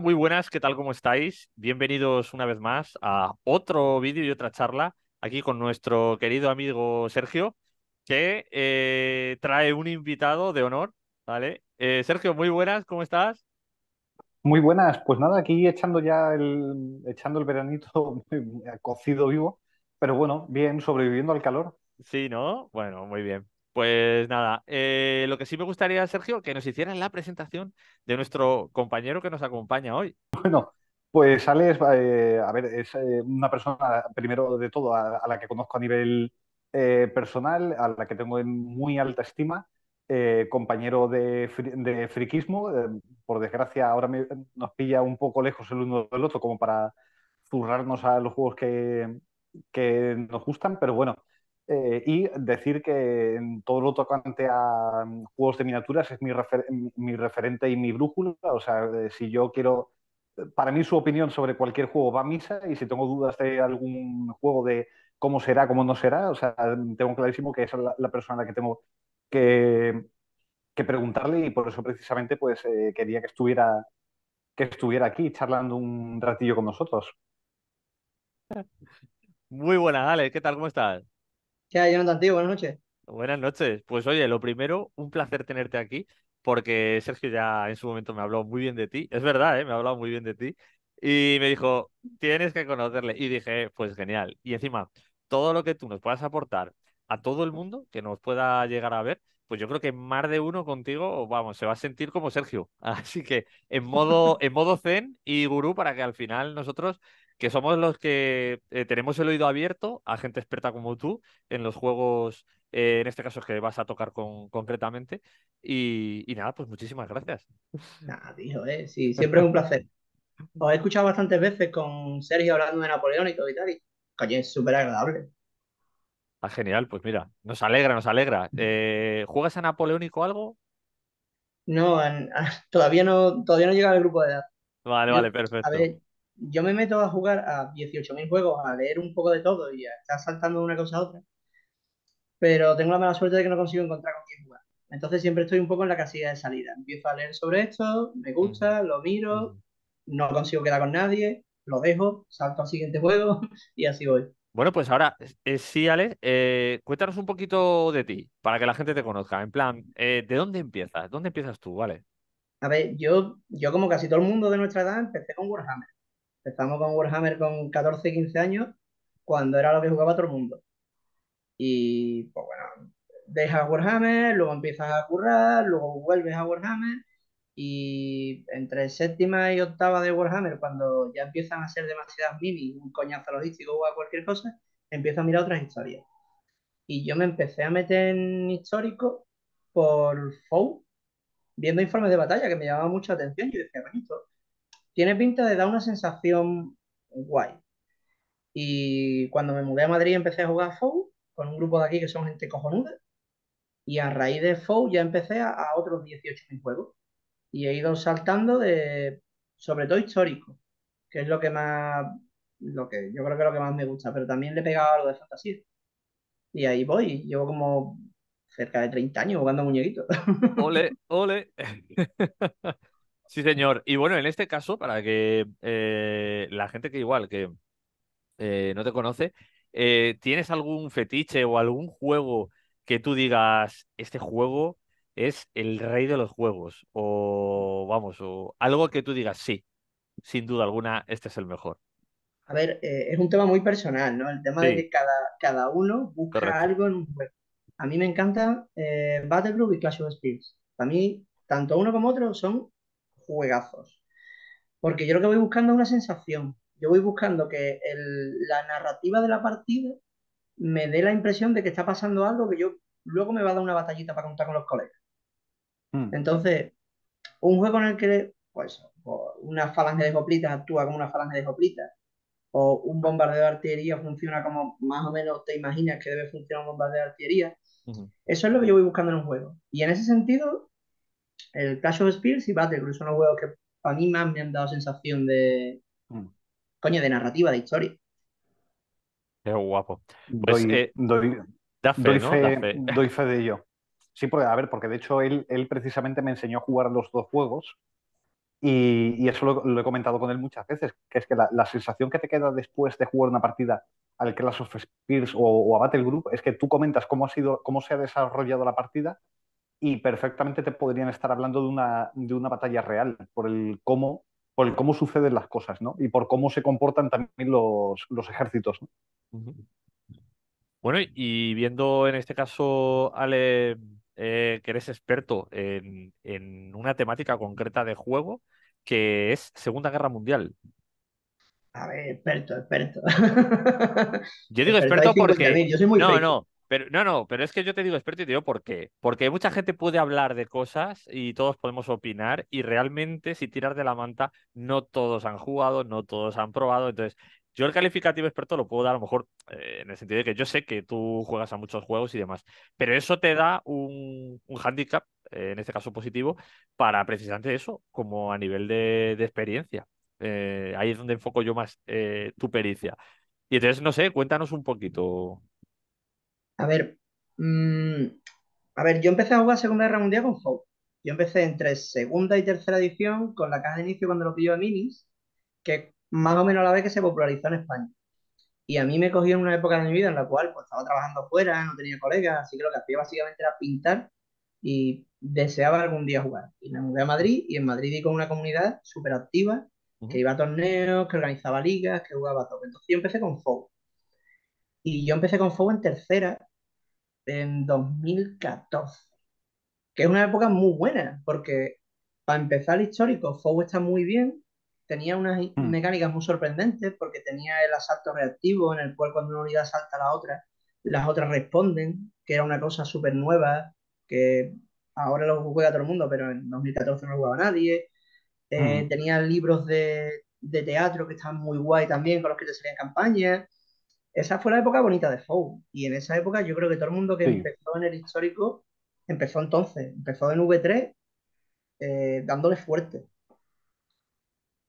Muy buenas, ¿qué tal? ¿Cómo estáis? Bienvenidos una vez más a otro vídeo y otra charla aquí con nuestro querido amigo Sergio, que eh, trae un invitado de honor, ¿vale? Eh, Sergio, muy buenas, ¿cómo estás? Muy buenas, pues nada, aquí echando ya el, echando el veranito cocido vivo, pero bueno, bien, sobreviviendo al calor. Sí, ¿no? Bueno, muy bien. Pues nada, eh, lo que sí me gustaría, Sergio, que nos hicieran la presentación de nuestro compañero que nos acompaña hoy. Bueno, pues Alex, eh, a ver, es eh, una persona, primero de todo, a, la que conozco a nivel personal, a la que tengo en muy alta estima, compañero de, friquismo. por desgracia, ahora nos pilla un poco lejos el uno del otro, como para zurrarnos a los juegos que nos gustan, pero bueno. Eh, y decir que en todo lo tocante a mm, juegos de miniaturas es mi, mi referente y mi brújula. O sea, eh, si yo quiero eh, para mí su opinión sobre cualquier juego va a misa y si tengo dudas de algún juego de cómo será, cómo no será, o sea, mm, tengo clarísimo que es la, persona a la que tengo que, preguntarle y por eso precisamente pues quería que estuviera que estuviera aquí charlando un ratillo con nosotros. Muy buena, Ale, ¿qué tal? ¿Cómo estás? Ya, Jonathan, tío, buenas noches. Buenas noches. Pues oye, lo primero, un placer tenerte aquí, porque Sergio ya en su momento me habló muy bien de ti. Es verdad, ¿eh? me ha hablado muy bien de ti. Y me dijo, tienes que conocerle. Y dije, pues genial. Y encima, todo lo que tú nos puedas aportar a todo el mundo que nos pueda llegar a ver, pues yo creo que más de uno contigo, vamos, se va a sentir como Sergio. Así que en modo, en modo zen y gurú para que al final nosotros que somos los que eh, tenemos el oído abierto a gente experta como tú en los juegos, eh, en este caso que vas a tocar con, concretamente. Y, nada, pues muchísimas gracias. Nada, tío, eh. sí, siempre es un placer. Os he escuchado bastantes veces con Sergio hablando de Napoleónico y tal, y coño, es súper agradable. Ah, genial, pues mira, nos alegra, nos alegra. Eh, ¿Juegas a Napoleónico algo? No, todavía no, todavía no llega al grupo de edad. Vale, vale, perfecto yo me meto a jugar a 18.000 juegos, a leer un poco de todo y a estar saltando de una cosa a otra, pero tengo la mala suerte de que no consigo encontrar con quién jugar. Entonces siempre estoy un poco en la casilla de salida. Empiezo a leer sobre esto, me gusta, lo miro, no consigo quedar con nadie, lo dejo, salto al siguiente juego y así voy. Bueno, pues ahora sí, Ale, eh, cuéntanos un poquito de ti, para que la gente te conozca. En plan, eh, ¿de dónde empiezas? ¿Dónde empiezas tú, vale A ver, yo, yo como casi todo el mundo de nuestra edad empecé con Warhammer. Empezamos con Warhammer con 14, 15 años, cuando era lo que jugaba todo el mundo. Y pues bueno, dejas Warhammer, luego empiezas a currar, luego vuelves a Warhammer y entre séptima y octava de Warhammer, cuando ya empiezan a ser demasiadas mini, un coñazo logístico o cualquier cosa, empiezo a mirar otras historias. Y yo me empecé a meter en histórico por FOU, viendo informes de batalla, que me llamaba mucha atención. Yo decía, esto, tiene pinta de dar una sensación guay. Y cuando me mudé a Madrid empecé a jugar a FOU con un grupo de aquí que son gente cojonuda. Y a raíz de FOU ya empecé a, otros otros 18.000 juegos. Y he ido saltando de, sobre todo histórico, que es lo que más, lo que yo creo que lo que más me gusta, pero también le he pegado lo de fantasía. Y ahí voy, llevo como cerca de 30 años jugando a muñequitos. Ole, ole. Sí, señor. Y bueno, en este caso, para que eh, la gente que igual, que eh, no te conoce, eh, ¿tienes algún fetiche o algún juego que tú digas, este juego es el rey de los juegos? O vamos, o algo que tú digas, sí, sin duda alguna, este es el mejor. A ver, es un tema muy personal, ¿no? El tema de que cada, cada uno busca algo en un juego. A mí me encanta Battlefield y Clash of Spears. Para mí, tanto uno como otro son juegazos. Porque yo lo que voy buscando es una sensación. Yo voy buscando que la narrativa de la partida me dé la impresión de que está pasando algo que yo luego me va a dar una batallita para contar con los colegas. Hmm. Entonces, un juego en el que pues, una falange de coplitas actúa como una falange de coplitas, o un bombardeo de artillería funciona como más o menos te imaginas que debe funcionar un bombardeo de artillería. Eso es lo que yo voy buscando en un juego. Y en ese sentido, el Clash of Spears y Group son los juegos que para mí más me han dado sensación de. Mm. Coño, de narrativa, de historia. Qué guapo. doy, fe, de ello. Sí, porque, a ver, porque de hecho él, él precisamente me enseñó a jugar los dos juegos y, eso lo, he comentado con él muchas veces, que es que la, sensación que te queda después de jugar una partida al Clash of Spears o, a Battle Group es que tú comentas cómo, ha sido, cómo se ha desarrollado la partida y perfectamente te podrían estar hablando de una, de una batalla real por el cómo por el cómo suceden las cosas, ¿no? Y por cómo se comportan también los, los ejércitos. Bueno, y viendo en este caso, Ale, eh, que eres experto en, una temática concreta de juego, que es Segunda Guerra Mundial. A ver, experto, experto. Yo digo experto, porque... no, no, pero no, no, pero es que yo te digo experto y te digo por qué. Porque mucha gente puede hablar de cosas y todos podemos opinar y realmente si tiras de la manta, no todos han jugado, no todos han probado. Entonces, yo el calificativo experto lo puedo dar a lo mejor eh, en el sentido de que yo sé que tú juegas a muchos juegos y demás, pero eso te da un, un hándicap, eh, en este caso positivo, para precisamente eso, como a nivel de, experiencia. Eh, ahí es donde enfoco yo más tu pericia. Y entonces, no sé, cuéntanos un poquito, a ver, mm, a ver, yo empecé a jugar Segunda Guerra Mundial con Hope. Yo empecé entre segunda y tercera edición con la caja de inicio cuando lo pilló a Minis, que más o menos a la vez que se popularizó en España. Y a mí me cogió en una época de mi vida en la cual pues, estaba trabajando fuera, no tenía colegas, así que lo que hacía básicamente era pintar y deseaba algún día jugar. Y me mudé a Madrid y en Madrid vi con una comunidad súper activa, que iba a torneos, que organizaba ligas, que jugaba todo. Entonces yo empecé con FOU. Y yo empecé con FOU en tercera este, en 2014, que es una época muy buena, porque para empezar histórico, FOW está muy bien, tenía unas mm. mecánicas muy sorprendentes, porque tenía el asalto reactivo, en el cual cuando una unidad salta a la otra, las otras responden, que era una cosa súper nueva, que ahora lo juega todo el mundo, pero en 2014 no lo jugaba nadie. Eh, mm. Tenía libros de, de, teatro que estaban muy guay también, con los que te salían campañas esa fue la época bonita de Fou. Y en esa época yo creo que todo el mundo que empezó en el histórico empezó entonces, empezó en V3 eh, dándole fuerte.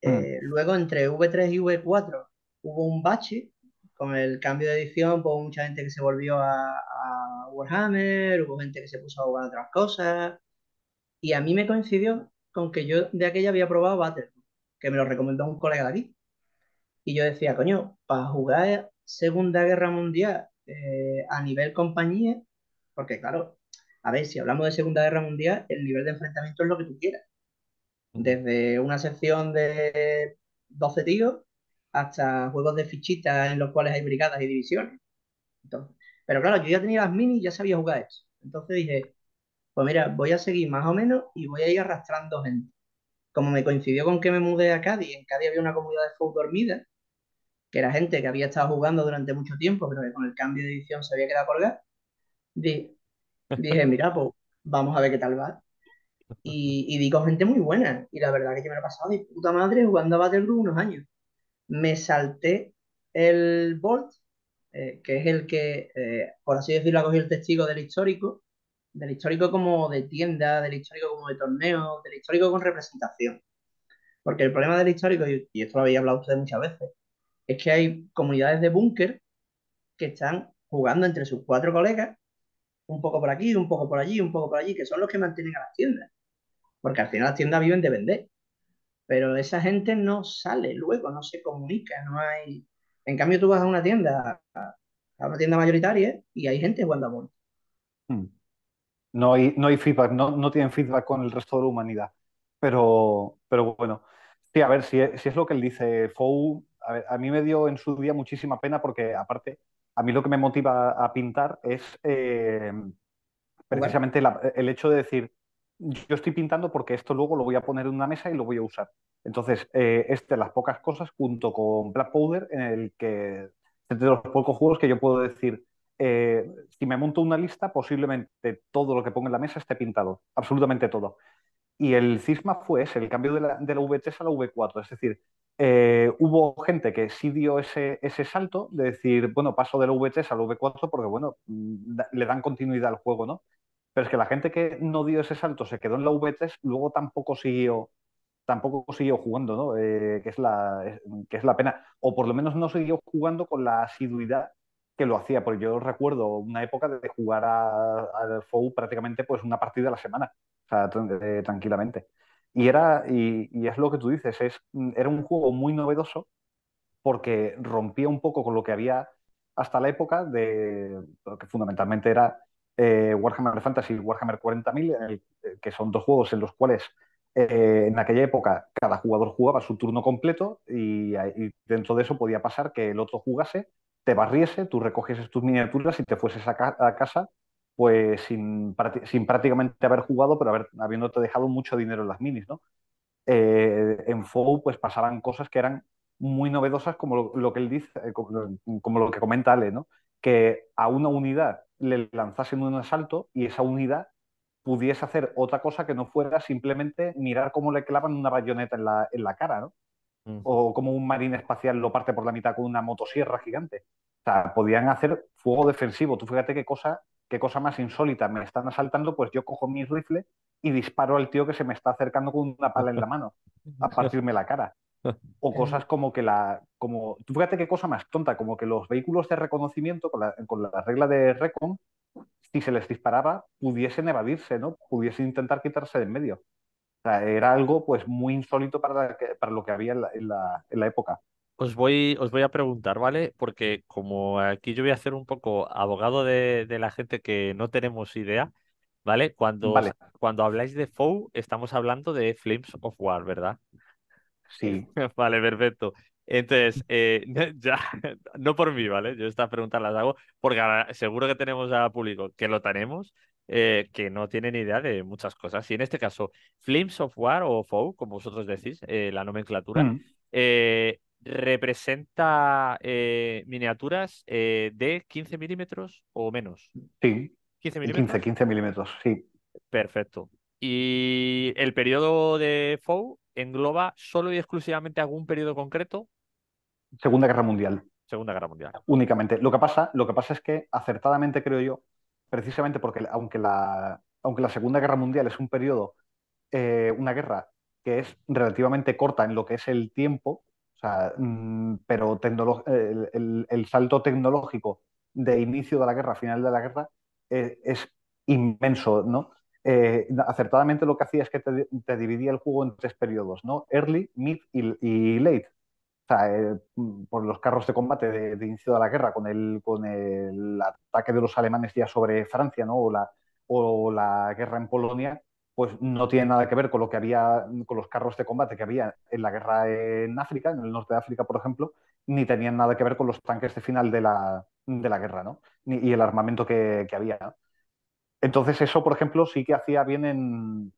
Mm. Eh, luego entre V3 y V4 hubo un bache con el cambio de edición, pues hubo mucha gente que se volvió a, a, Warhammer, hubo gente que se puso a jugar otras cosas. Y a mí me coincidió con que yo de aquella había probado Battle, que me lo recomendó un colega de aquí. Y yo decía, coño, para jugar Segunda Guerra Mundial eh, a nivel compañía, porque claro, a ver, si hablamos de Segunda Guerra Mundial, el nivel de enfrentamiento es lo que tú quieras. Desde una sección de 12 tíos hasta juegos de fichitas en los cuales hay brigadas y divisiones. pero claro, yo ya tenía las minis y ya sabía jugar eso. Entonces dije, pues mira, voy a seguir más o menos y voy a ir arrastrando gente. Como me coincidió con que me mudé a Cádiz, en Cádiz había una comunidad de fútbol dormida, que era gente que había estado jugando durante mucho tiempo, pero que con el cambio de edición se había quedado colgada, dije, dije mira, pues vamos a ver qué tal va. Y, digo gente muy buena. Y la verdad que yo me lo he pasado de puta madre jugando a Group unos años. Me salté el Bolt, eh, que es el que, eh, por así decirlo, ha cogido el testigo del histórico, del histórico como de tienda, del histórico como de torneo, del histórico con representación. Porque el problema del histórico, y, esto lo había hablado usted muchas veces, es que hay comunidades de búnker que están jugando entre sus cuatro colegas, un poco por aquí, un poco por allí, un poco por allí, que son los que mantienen a las tiendas. Porque al final las tiendas viven de vender. Pero esa gente no sale luego, no se comunica, no hay... En cambio tú vas a una tienda, a una tienda mayoritaria, y hay gente jugando a hmm. No hay, no hay feedback, no, no tienen feedback con el resto de la humanidad. Pero, pero bueno, sí, a ver, si es, si es lo que él dice, FOU a, mí me dio en su día muchísima pena porque aparte, a mí lo que me motiva a pintar es eh, precisamente el hecho de decir, yo estoy pintando porque esto luego lo voy a poner en una mesa y lo voy a usar. Entonces, este de las pocas cosas junto con Black Powder en el que, entre los pocos juegos que yo puedo decir, eh, si me monto una lista, posiblemente todo lo que pongo en la mesa esté pintado, absolutamente todo. Y el cisma fue ese, el cambio de la, de la V3 a la V4. Es decir, eh, hubo gente que sí dio ese, ese, salto de decir, bueno, paso del V3 al V4 porque, bueno, mm, le dan continuidad al juego, ¿no? Pero es que la gente que no dio ese salto se quedó en la V3, luego tampoco siguió tampoco siguió jugando, ¿no? Eh, que, es la, eh, que es la pena. O por lo menos no siguió jugando con la asiduidad que lo hacía, porque yo recuerdo una época de jugar al FOU prácticamente pues una partida a la semana, o sea, tranquilamente. Y, era, y, es lo que tú dices, es, mm, era un juego muy novedoso porque rompía un poco con lo que había hasta la época de que fundamentalmente era eh, Warhammer Fantasy y Warhammer 40.000, eh, que son dos juegos en los cuales eh, en aquella época cada jugador jugaba su turno completo y, dentro de eso podía pasar que el otro jugase, te barriese, tú recogieses tus miniaturas y te fueses a casa pues sin, sin prácticamente haber jugado, pero haber, habiéndote dejado mucho dinero en las minis, ¿no? Eh, en FOU pues pasaban cosas que eran muy novedosas como lo, que él dice, eh, como, lo que comenta Ale, ¿no? Que a una unidad le lanzasen un asalto y esa unidad pudiese hacer otra cosa que no fuera simplemente mirar cómo le clavan una bayoneta en la, cara, mm. O como un marín espacial lo parte por la mitad con una motosierra gigante. O sea, podían hacer fuego defensivo. Tú fíjate qué cosa qué cosa más insólita, me están asaltando, pues yo cojo mi rifle y disparo al tío que se me está acercando con una pala en la mano, a partirme la cara. O cosas como que la. Como, tú fíjate qué cosa más tonta, como que los vehículos de reconocimiento, con la, regla de RECON, si se les disparaba, pudiesen evadirse, ¿no? Pudiesen intentar quitarse de en medio. O sea, era algo pues muy insólito para, para lo que había en la época os voy, os voy a preguntar, ¿vale? Porque como aquí yo voy a ser un poco abogado de, la gente que no tenemos idea, ¿vale? Cuando, cuando habláis de FOU, estamos hablando de Flames of War, ¿verdad? Sí. vale, perfecto. Entonces, eh, ya, no por mí, ¿vale? Yo esta preguntas las hago porque seguro que tenemos a público que lo tenemos, eh, que no tienen idea de muchas cosas. Y en este caso, of War o FOU, como vosotros decís, eh, la nomenclatura, mm. ¿eh? representa eh, miniaturas eh, de 15 milímetros o menos. Sí. 15 milímetros. 15, 15 milímetros, sí. Perfecto. Y el periodo de FOU engloba solo y exclusivamente algún periodo concreto. Segunda Guerra Mundial. Segunda Guerra Mundial. Únicamente. Lo que pasa, lo que pasa es que acertadamente creo yo, precisamente porque aunque la, aunque la Segunda Guerra Mundial es un periodo, eh, una guerra que es relativamente corta en lo que es el tiempo, o sea, mm, pero el, el, el, salto tecnológico de inicio de la guerra a final de la guerra eh, es, inmenso, ¿no? Eh, acertadamente lo que hacía es que te, te, dividía el juego en tres periodos, ¿no? Early, mid y, late. O sea, eh, mm, por los carros de combate de, de, inicio de la guerra, con el, con el ataque de los alemanes ya sobre Francia, ¿no? O la, o la guerra en Polonia, pues no tiene nada que ver con lo que había, con los carros de combate que había en la guerra en África, en el norte de África, por ejemplo, ni tenían nada que ver con los tanques de final de la, de la guerra, ¿no? y el armamento que, había. Entonces, eso, por ejemplo, sí que hacía bien en,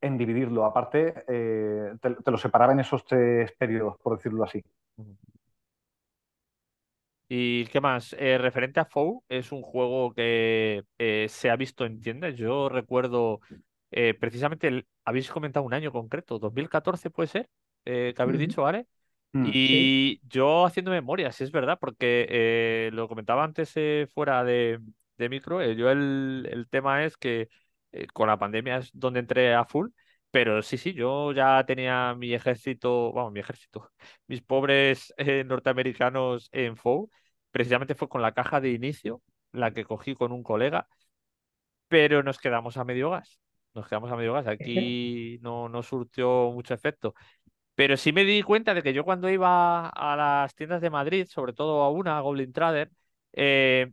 en dividirlo. Aparte, eh, te, lo separaba en esos tres periodos, por decirlo así. ¿Y qué más? Eh, referente a FOU, es un juego que eh, se ha visto en Yo recuerdo eh, precisamente habéis comentado un año concreto, 2014 puede ser, eh, que habéis dicho, ¿vale? Mm. Y yo haciendo memoria, si es verdad, porque eh, lo comentaba antes fuera de, micro, yo el, el, tema es que con la pandemia es donde entré a full, pero sí, sí, yo ya tenía mi ejército, vamos, mi ejército, mis pobres norteamericanos en FOU, precisamente fue con la caja de inicio, la que cogí con un colega, pero nos quedamos a medio gas nos quedamos a medio gas. Aquí no, no surtió mucho efecto. Pero sí me di cuenta de que yo cuando iba a las tiendas de Madrid, sobre todo a una, a Goblin Trader, eh,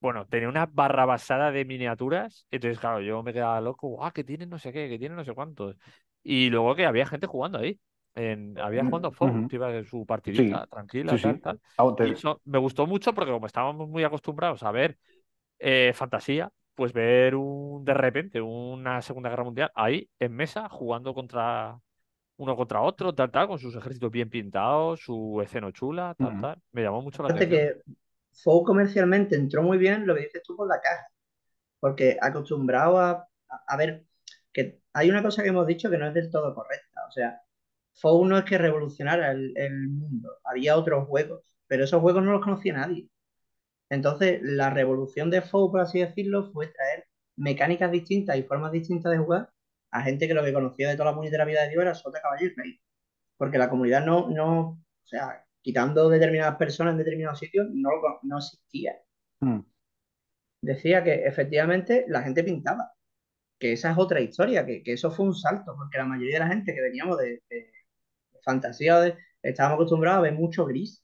bueno, tenía una barra basada de miniaturas. Entonces, claro, yo me quedaba loco, guau, ¡Ah, que tienen no sé qué, que tienen no sé cuántos. Y luego que había gente jugando ahí. había mm, jugando uh -huh. su partidita, tranquila, tal. me gustó mucho porque como estábamos muy acostumbrados a ver eh, fantasía, pues ver un, de repente una Segunda Guerra Mundial ahí en mesa jugando contra uno contra otro, tal, tal, con sus ejércitos bien pintados, su escena chula, tal, tal. Me llamó mucho la atención. que Fou comercialmente entró muy bien, lo que dices tú por la caja, porque acostumbrado a, ver, que hay una cosa que hemos dicho que no es del todo correcta, o sea, Fou no es que revolucionara el mundo, había otros juegos, pero esos juegos no los conocía nadie. Entonces, la revolución de FOU, por así decirlo, fue traer mecánicas distintas y formas distintas de jugar a gente que lo que conocía de toda la puñetera vida de Dios era Sota, Caballero Rey. Porque la comunidad no, no, o sea, quitando determinadas personas en determinados sitios, no, no existía. Hmm. Decía que efectivamente la gente pintaba, que esa es otra historia, que, eso fue un salto, porque la mayoría de la gente que veníamos de, de, fantasía, de, estábamos acostumbrados a ver mucho gris,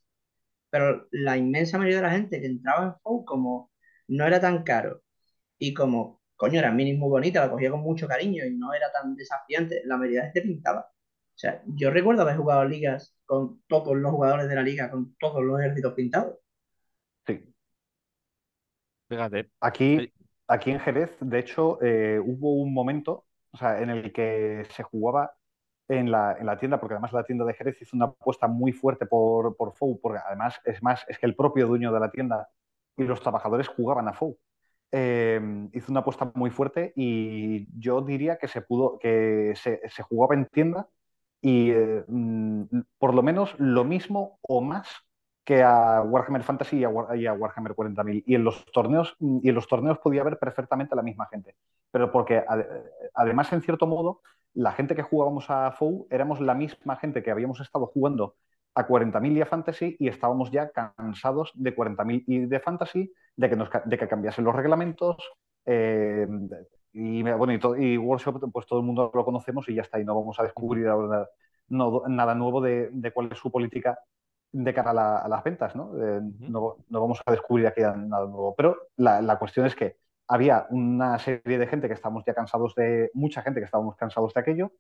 pero la inmensa mayoría de la gente que entraba en Fou, como no era tan caro y como, coño, era mini muy bonita, la cogía con mucho cariño y no era tan desafiante, la mayoría de gente pintaba. O sea, yo recuerdo haber jugado ligas con todos los jugadores de la liga, con todos los ejércitos pintados. Sí. Fíjate. Aquí, aquí en Jerez, de hecho, eh, hubo un momento o sea, en el que se jugaba en la, en la, tienda, porque además la tienda de Jerez hizo una apuesta muy fuerte por, por FOU, porque además es más, es que el propio dueño de la tienda y los trabajadores jugaban a FOU. Eh, hizo una apuesta muy fuerte y yo diría que se pudo, que se, se jugaba en tienda y eh, mm, por lo menos lo mismo o más que a Warhammer Fantasy y a, Warhammer 40.000 y en los torneos mm, y en los torneos podía haber perfectamente la misma gente pero porque eh, además en cierto modo la gente que jugábamos a FOU éramos la misma gente que habíamos estado jugando a 40.000 y a Fantasy y estábamos ya cansados de 40.000 y de Fantasy, de que, nos, de que cambiasen los reglamentos. Eh, y bueno, y, Workshop, pues todo el mundo lo conocemos y ya está, y no vamos a descubrir nada nuevo de, cuál es su política de cara a, las ventas, eh, ¿no? ¿no? vamos a descubrir aquí nada nuevo. Pero la cuestión es que había una serie de gente que estábamos ya cansados de, mucha gente que estábamos cansados de aquello,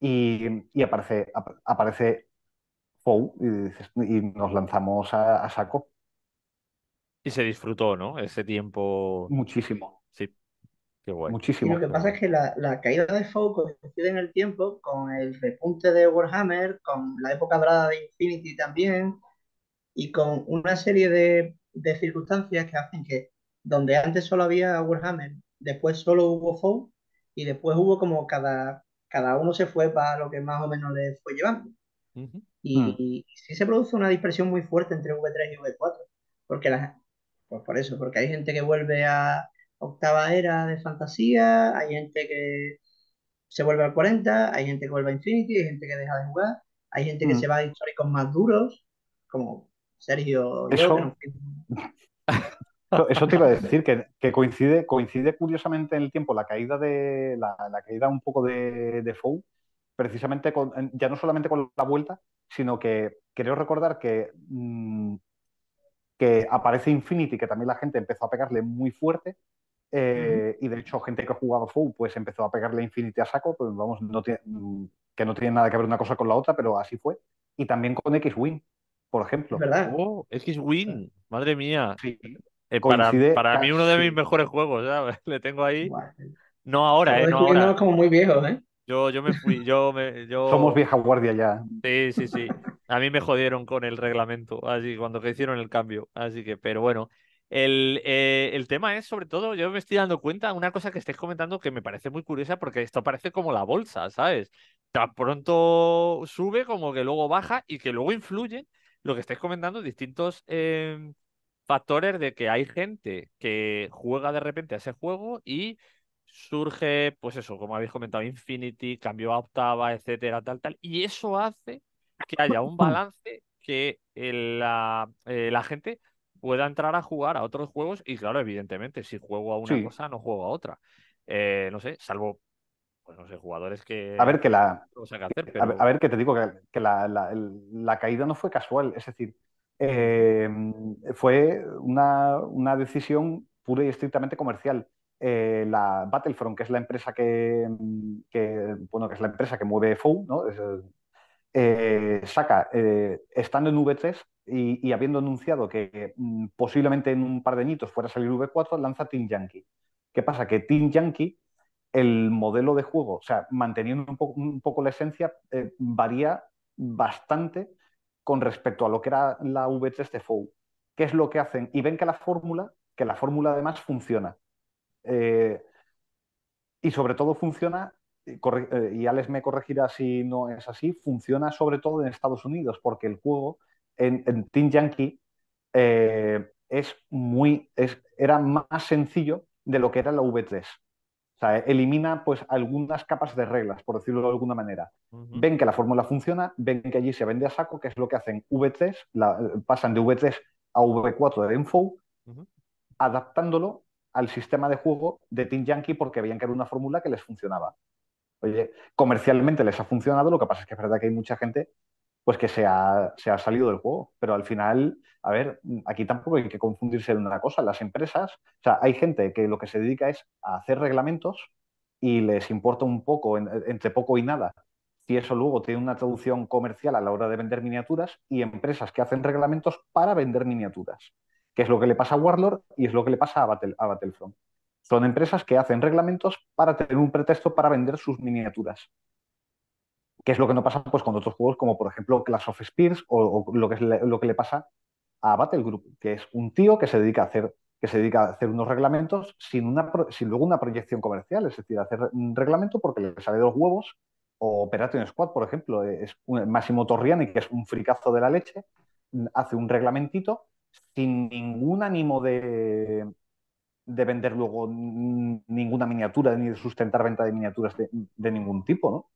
y, aparece, aparece y, nos lanzamos a, saco. Y se disfrutó, ¿no? Ese tiempo. Muchísimo. Sí. Qué bueno Muchísimo. lo que pasa es que la, caída de Fou coincide en el tiempo con el repunte de Warhammer, con la época dorada de Infinity también, y con una serie de circunstancias que hacen que donde antes solo había Warhammer, después solo hubo Foe, y después hubo como cada, cada uno se fue para lo que más o menos le fue llevando. Hmm. y, sí se produce una dispersión muy fuerte entre V3 y V4, porque las, pues por eso, porque hay gente que vuelve a octava era de fantasía, hay gente que se vuelve al 40, hay gente que vuelve a Infinity, hay gente que deja de jugar, hay gente que hmm. se va a históricos más duros, como Sergio. Eso te iba a decir, que, coincide, curiosamente en el tiempo la caída de la, caída un poco de, de Fou, precisamente ya no solamente con la vuelta, sino que creo recordar que, mm, que aparece Infinity, que también la gente empezó a pegarle muy fuerte. Eh, y de hecho, gente que jugaba Fou, pues empezó a pegarle Infinity a saco, pues vamos, mm, que no tiene nada que ver una cosa con la otra, pero así fue. Y también con X-Wing, por ejemplo. ¿Verdad? Oh, X-Wing, madre mía. Sí. Eh, para, mí uno de mis mejores juegos, ¿sabes? Le tengo ahí. No ahora, ¿eh? No como muy viejo, ¿eh? Yo, yo me fui, yo me, yo... Somos vieja guardia ya. Sí, sí, sí. A mí me jodieron con el reglamento, así cuando hicieron el cambio. Así que, pero bueno. Eh, el, tema es, sobre todo, yo me estoy dando cuenta una cosa que estáis comentando que me parece muy curiosa porque esto parece como la bolsa, ¿sabes? Tan pronto sube como que luego baja y que luego influye lo que estáis comentando distintos eh, factores de que hay gente que juega de repente a ese juego y surge, pues eso, como habéis comentado, Infinity, cambio a octava, etcétera, tal, tal. Y eso hace que haya un balance que la, eh, la, gente pueda entrar a jugar a otros juegos. Y claro, evidentemente, si juego a una cosa, no juego a otra. Eh, no sé, salvo pues no sé, jugadores que... A ver, que la... a, ver, que te digo que, la, la, caída no fue casual, es decir, eh, fue una, decisión pura y estrictamente comercial. Eh, la Battlefront, que es la empresa que, bueno, que es la empresa que mueve FOU, ¿no? Eh, saca, estando en V3 y, habiendo anunciado que mm, posiblemente en un par de añitos fuera a salir V4, lanza Team Yankee. ¿Qué pasa? Que Team Yankee el modelo de juego, o sea, manteniendo un poco, la esencia, varía bastante con respecto a lo que era la V3 de FOU. ¿Qué es lo que hacen? Y ven que la fórmula, que la fórmula además funciona. Eh, y sobre todo funciona, eh, y Alex me corregirá si no es así, funciona sobre todo en Estados Unidos, porque el juego en, Team Yankee eh, es muy, era más sencillo de lo que era la V3. O sea, elimina pues algunas capas de reglas, por decirlo de alguna manera. Ven que la fórmula funciona, ven que allí se vende a saco, que es lo que hacen V3, la, pasan de V3 a V4 de Info, adaptándolo al sistema de juego de Team Yankee porque veían que era una fórmula que les funcionaba. Oye, comercialmente les ha funcionado, lo que pasa es que es verdad que hay mucha gente pues que se ha, salido del juego. Pero al final, a ver, aquí tampoco hay que confundirse en una cosa. Las empresas, o sea, hay gente que lo que se dedica es a hacer reglamentos y les importa un poco, entre poco y nada, si eso luego tiene una traducción comercial a la hora de vender miniaturas y empresas que hacen reglamentos para vender miniaturas, que es lo que le pasa a Warlord y es lo que le pasa a, Battle, a Battlefront. Son empresas que hacen reglamentos para tener un pretexto para vender sus miniaturas que es lo que no pasa pues, con otros juegos como por ejemplo Clash of Spears o, lo, que es le, lo que le pasa a Battle Group, que es un tío que se dedica a hacer, que se dedica a hacer unos reglamentos sin, una, sin luego una proyección comercial, es decir, hacer un reglamento porque le sale de los huevos, o Operation Squad, por ejemplo, eh, es un, Máximo Torriani, que es un fricazo de la leche, hace un reglamentito sin ningún ánimo de, vender luego ninguna miniatura, ni de sustentar venta de miniaturas de, de ningún tipo, ¿no?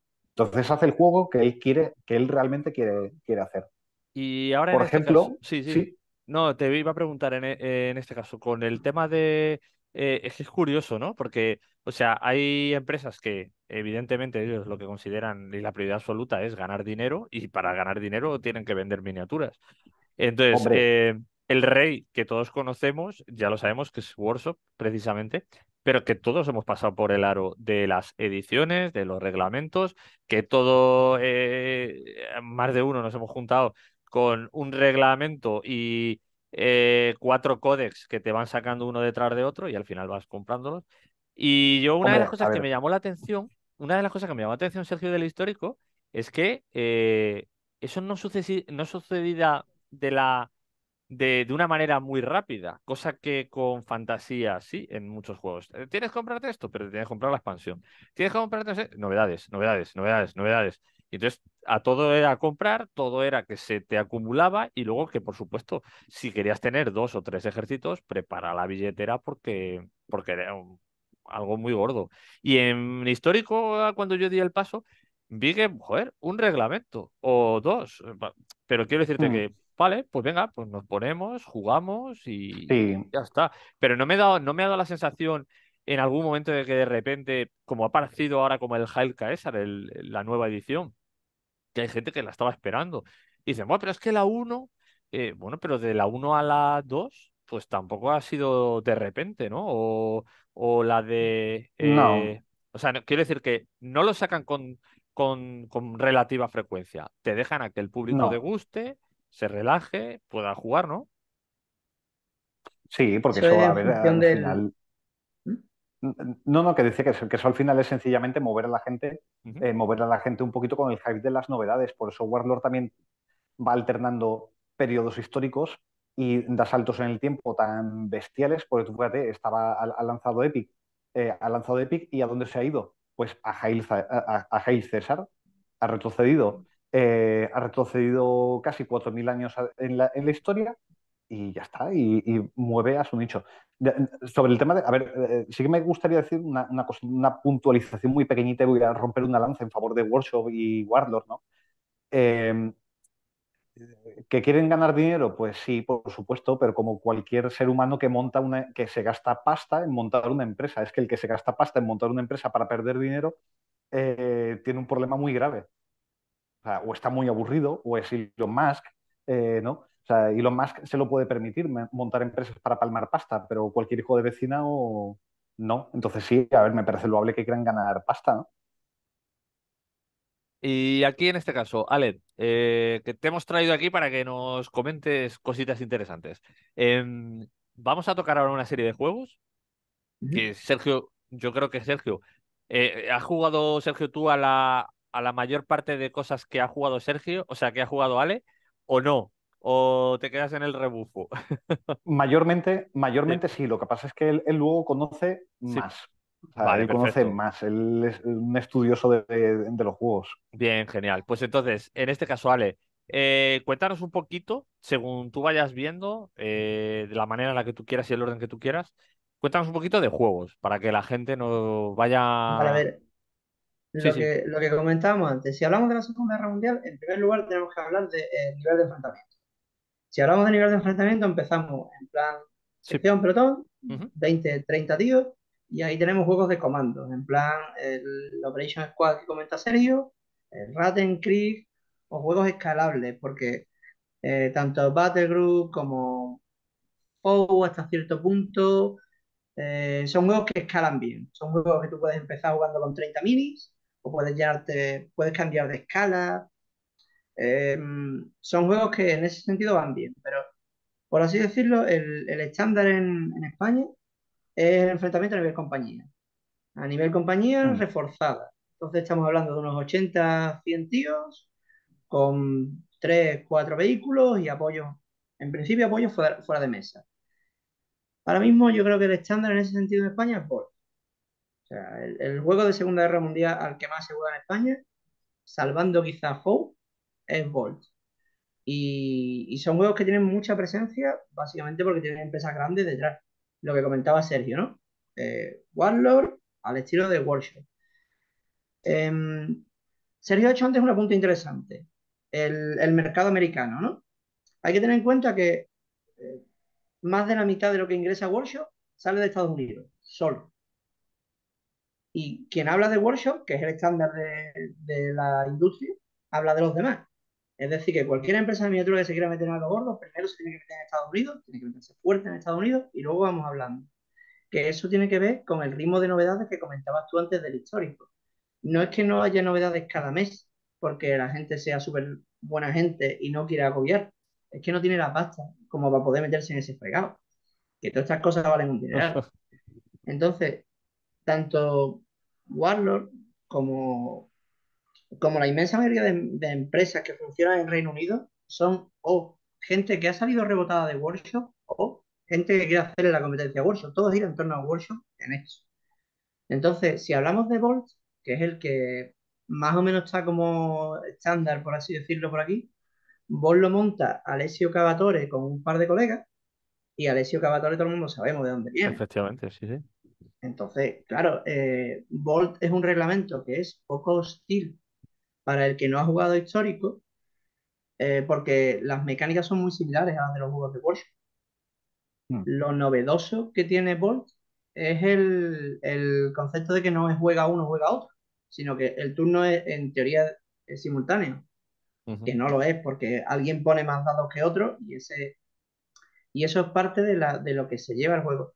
Entonces hace el juego que él quiere, que él realmente quiere, quiere hacer. Y ahora, por este ejemplo, sí, sí, No, te iba a preguntar en, e, este caso, con el tema de. Eh, es curioso, ¿no? Porque, o sea, hay empresas que, evidentemente, ellos lo que consideran y la prioridad absoluta es ganar dinero, y para ganar dinero tienen que vender miniaturas. Entonces, eh, el rey que todos conocemos, ya lo sabemos que es Workshop, precisamente, pero que todos hemos pasado por el aro de las ediciones, de los reglamentos, que todo, eh, más de uno nos hemos juntado con un reglamento y eh, cuatro códex que te van sacando uno detrás de otro y al final vas comprándolos. Y yo una de las cosas que me llamó la atención, una de las cosas que me llamó la atención, Sergio, del histórico, es que eh, eso no, sucedía no sucedida de la de, una manera muy rápida, cosa que con fantasía sí en muchos juegos. Eh, tienes que comprarte esto, pero tienes que comprar la expansión. Tienes que comprarte novedades, novedades, novedades, novedades. Y entonces a todo era comprar, todo era que se te acumulaba y luego que por supuesto si querías tener dos o tres ejércitos, prepara la billetera porque, porque era algo muy gordo. Y en histórico, ah, cuando yo di el paso, vi que, joder, un reglamento o dos. Eh, pero quiero decirte hmm. que vale, pues venga, pues nos ponemos, jugamos y ya está. Pero no me, ha no me ha dado la sensación en algún momento de que de repente, como ha aparecido ahora como el Hail Caesar, la nueva edición, que hay gente que la estaba esperando. Y dicen, bueno, pero es que la 1, eh, bueno, pero de la 1 a la 2, pues tampoco ha sido de repente, ¿no? O, la de... Eh, o sea, quiero decir que no lo sacan con, con, relativa frecuencia. Te dejan a que el público te guste se relaje, pueda jugar, ¿no? Sí, porque eso, a al final... ¿Mm? Mm, no, no, que dice que eso, al final es sencillamente mover a la gente, eh, mover a la gente un poquito con el hype de las novedades. Por eso Warlord también va alternando periodos históricos y da saltos en el tiempo tan bestiales, porque tú fíjate, estaba, ha, lanzado Epic, eh, ha lanzado Epic y ¿a dónde se ha ido? Pues a Hail, a, César, ha retrocedido eh, ha retrocedido casi 4.000 años en la, historia y ya está, y, mueve a su nicho. Sobre el tema de, a ver, eh, sí que me gustaría decir una, puntualización muy pequeñita y voy a romper una lanza en favor de Workshop y Warlord, ¿no? Em, ¿Que quieren ganar dinero? Pues sí, por supuesto, pero como cualquier ser humano que monta una, que se gasta pasta en montar una empresa. Es que el que se gasta pasta en montar una empresa para perder dinero eh, tiene un problema muy grave o está muy aburrido, o es Elon Musk, eh, ¿no? O sea, Elon Musk se lo puede permitir montar empresas para palmar pasta, pero cualquier hijo de vecina o no. Entonces sí, a ver, me parece loable que quieran ganar pasta, ¿no? Y aquí en este caso, Ale, eh, que te hemos traído aquí para que nos comentes cositas interesantes. Em, vamos a tocar ahora una serie de juegos que Sergio, yo creo que Sergio, eh, ha ¿has jugado Sergio tú a la a la mayor parte de cosas que ha jugado Sergio, o sea, que ha jugado Ale, o no? ¿O te quedas en el rebufo? mayormente, mayormente sí. Lo que pasa es que él, luego conoce más. él conoce más, él es un estudioso de, los juegos. Bien, genial. Pues entonces, en este caso, Ale, eh, cuéntanos un poquito, según tú vayas viendo, eh, de la manera en la que tú quieras y el orden que tú quieras, cuéntanos un poquito de juegos, para que la gente no vaya... ver, lo, que, lo que comentábamos antes, si hablamos de la Segunda Guerra Mundial, en primer lugar tenemos que hablar del eh, nivel de enfrentamiento. Si hablamos de nivel de enfrentamiento, empezamos en plan sección sí. pelotón, 20, 30 tíos, y ahí tenemos juegos de comando, en plan el Operation Squad que comenta Sergio, el Ratten Creek, o juegos escalables, porque eh, tanto Battle Group como POW hasta cierto punto eh, son juegos que escalan bien. Son juegos que tú puedes empezar jugando con 30 minis puedes cambiar de escala. Em, son juegos que en ese sentido van bien, pero por así decirlo, el, estándar en, España es el enfrentamiento a nivel compañía. A nivel compañía mm. reforzada. Entonces estamos hablando de unos 80, 100 tíos con 3, 4 vehículos y apoyo, en principio apoyo fuera, de mesa. Ahora mismo yo creo que el estándar en ese sentido en España es Bolt el, juego de Segunda Guerra Mundial al que más se juega en España, salvando quizás Home, es Bolt. Y, son juegos que tienen mucha presencia, básicamente porque tienen empresas grandes detrás. Lo que comentaba Sergio, ¿no? Eh, Warlord al estilo de Workshop. Em, Sergio ha hecho antes un apunte interesante. El, mercado americano, ¿no? Hay que tener en cuenta que eh, más de la mitad de lo que ingresa a Workshop sale de Estados Unidos, solo. Y quien habla de workshop, que es el estándar de, la industria, habla de los demás. Es decir, que cualquier empresa de miniatura que se quiera meter en algo gordo, primero se tiene que meter en Estados Unidos, tiene que meterse fuerte en Estados Unidos y luego vamos hablando. Que eso tiene que ver con el ritmo de novedades que comentabas tú antes del histórico. No es que no haya novedades cada mes, porque la gente sea súper buena gente y no quiera agobiar. Es que no tiene la pasta como para poder meterse en ese fregado. Que todas estas cosas valen un dinero. Entonces, tanto Warlord, como, como la inmensa mayoría de, empresas que funcionan en Reino Unido, son o gente que ha salido rebotada de Workshop o gente que quiere hacerle la competencia a Workshop. Todo gira en torno a Workshop en esto. Entonces, si hablamos de Bolt, que es el que más o menos está como estándar, por así decirlo, por aquí, Bolt lo monta Alessio Cavatore con un par de colegas y Alessio Cavatore todo el mundo sabemos de dónde viene. Efectivamente, sí, sí. Entonces, claro, eh, Bolt es un reglamento que es poco hostil para el que no ha jugado histórico, eh, porque las mecánicas son muy similares a las de los juegos de Bolt. Hmm. Lo novedoso que tiene Bolt es el, concepto de que no es juega uno, juega otro, sino que el turno es, en teoría es simultáneo, que no lo es porque alguien pone más dados que otro y ese y eso es parte de, de lo que se lleva el juego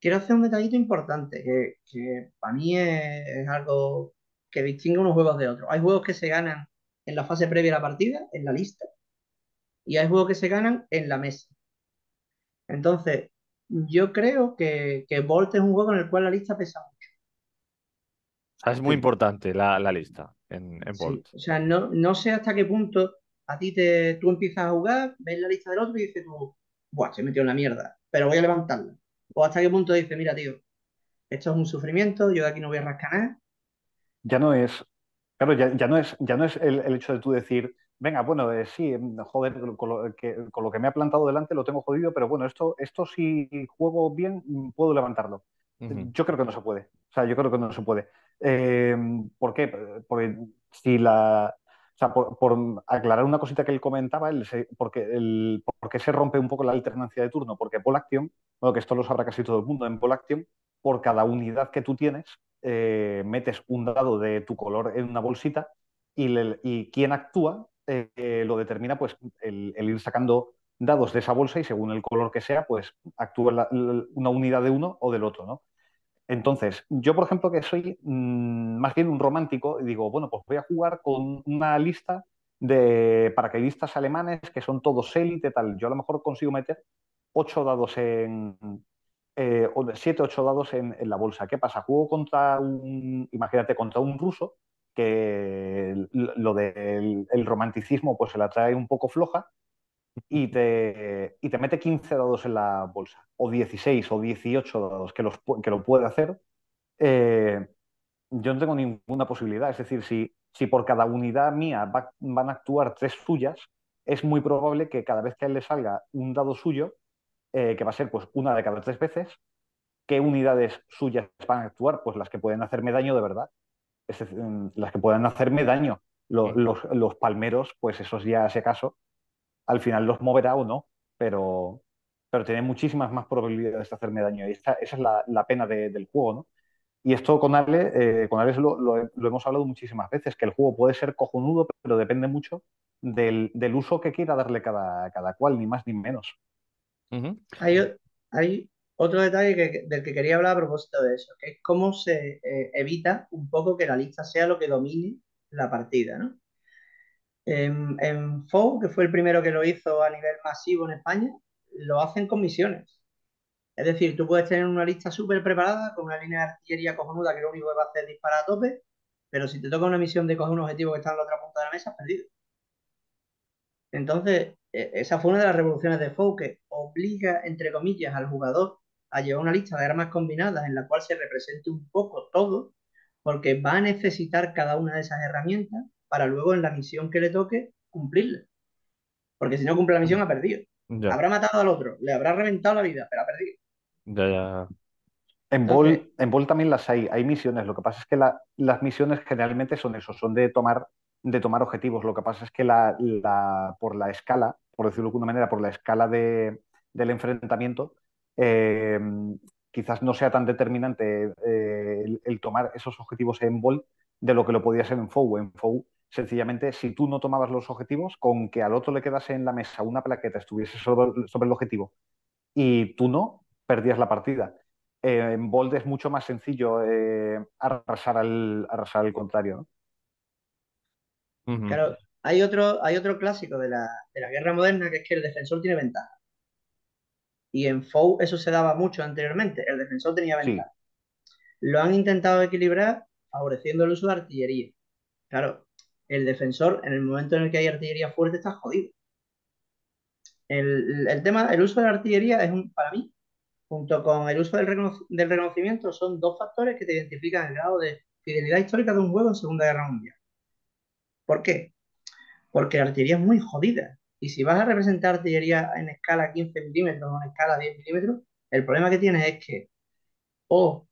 quiero hacer un detallito importante que, para mí es, algo que distingue unos juegos de otros. Hay juegos que se ganan en la fase previa a la partida, en la lista, y hay juegos que se ganan en la mesa. Entonces, yo creo que, que Volt es un juego en el cual la lista pesa mucho. es muy importante la, lista en, en Volt. O sea, no, sé hasta qué punto a ti te, tú empiezas a jugar, ves la lista del otro y dices tú, buah, se metió en la mierda, pero voy a levantarla. ¿O hasta qué punto dices, mira, tío, esto es un sufrimiento, yo de aquí no voy a rascar Ya no es, claro, ya, no es, ya no es el, hecho de tú decir, venga, bueno, eh, sí, em, joder, con lo, que, me ha plantado delante lo tengo jodido, pero bueno, esto, esto si juego bien, mm, puedo levantarlo. Yo creo que no se puede. O sea, yo creo que no se puede. Em, ¿Por qué? Porque si la, o sea, por, aclarar una cosita que él comentaba, ¿por porque, se rompe un poco la alternancia de turno, porque PolAction, Action, bueno, que esto lo sabrá casi todo el mundo, en Polactium, por cada unidad que tú tienes, eh, metes un dado de tu color en una bolsita y, quien actúa eh, lo determina pues el, ir sacando dados de esa bolsa y según el color que sea, pues actúa una unidad de uno o del otro, ¿no? Entonces, yo, por ejemplo, que soy mm, más bien un romántico, digo, bueno, pues voy a jugar con una lista de paracaidistas alemanes que son todos élite, tal. Yo a lo mejor consigo meter ocho dados en. Eh, siete, ocho dados en, la bolsa. ¿Qué pasa? Juego contra un. Imagínate, contra un ruso que lo del romanticismo pues se la trae un poco floja y te, te mete 15 dados en la bolsa, o 16 o 18 dados, que, los, que lo puede hacer, eh, yo no tengo ninguna posibilidad. Es decir, si, por cada unidad mía van a actuar tres suyas, es muy probable que cada vez que él le salga un dado suyo, eh, que va a ser pues una de cada tres veces, ¿qué unidades suyas van a actuar? Pues las que pueden hacerme daño de verdad. Es mm, las que puedan hacerme daño. Los, palmeros, pues esos ya, si caso al final los moverá o no, pero, pero tiene muchísimas más probabilidades de hacerme daño. Y esta, esa es la, pena del juego, ¿no? Y esto con Ale, eh, con Ale lo, hemos hablado muchísimas veces, que el juego puede ser cojonudo, pero depende mucho del, uso que quiera darle cada, cada, cual, ni más ni menos. hay, otro detalle del que quería hablar a propósito de eso, que es cómo se eh, evita un poco que la lista sea lo que domine la partida, ¿no? en, Fo FOU, que fue el primero que lo hizo a nivel masivo en España, lo hacen con misiones. Es decir, tú puedes tener una lista súper preparada con una línea de artillería cojonuda que lo único que va a hacer es disparar a tope, pero si te toca una misión de coger un objetivo que está en la otra punta de la mesa, perdido. Entonces, e, esa fue una de las revoluciones de FOU que obliga, entre comillas, al jugador a llevar una lista de armas combinadas en la cual se represente un poco todo, porque va a necesitar cada una de esas herramientas para luego en la misión que le toque cumplirla. Porque si no cumple la misión, ha perdido. Habrá matado al otro, le habrá reventado la vida, pero ha perdido. Ya, ya. En Vol en también las hay, hay misiones. Lo que pasa es que las misiones generalmente son eso, son de tomar, de tomar objetivos. Lo que pasa es que por la escala, por decirlo de alguna manera, por la escala del enfrentamiento, eh, quizás no sea tan determinante eh, el, tomar esos objetivos en Vol de lo que lo podía ser en FOU. En FOU sencillamente, si tú no tomabas los objetivos, con que al otro le quedase en la mesa una plaqueta, estuviese sobre, el objetivo y tú no, perdías la partida. Eh, en Bold es mucho más sencillo eh, arrasar, al, arrasar contrario. Claro, hay otro, hay otro clásico de la, de la guerra moderna que es que el defensor tiene ventaja. Y en FOU eso se daba mucho anteriormente. El defensor tenía ventaja. Lo han intentado equilibrar favoreciendo el uso de artillería. Claro, el defensor, en el momento en el que hay artillería fuerte, está jodido. El, tema, el uso de la artillería es un, para mí, junto con el uso del, del reconocimiento, son dos factores que te identifican el grado de fidelidad histórica de un juego en Segunda Guerra Mundial. ¿Por qué? Porque la artillería es muy jodida. Y si vas a representar artillería en escala 15 milímetros o en escala 10 milímetros, el problema que tienes es que o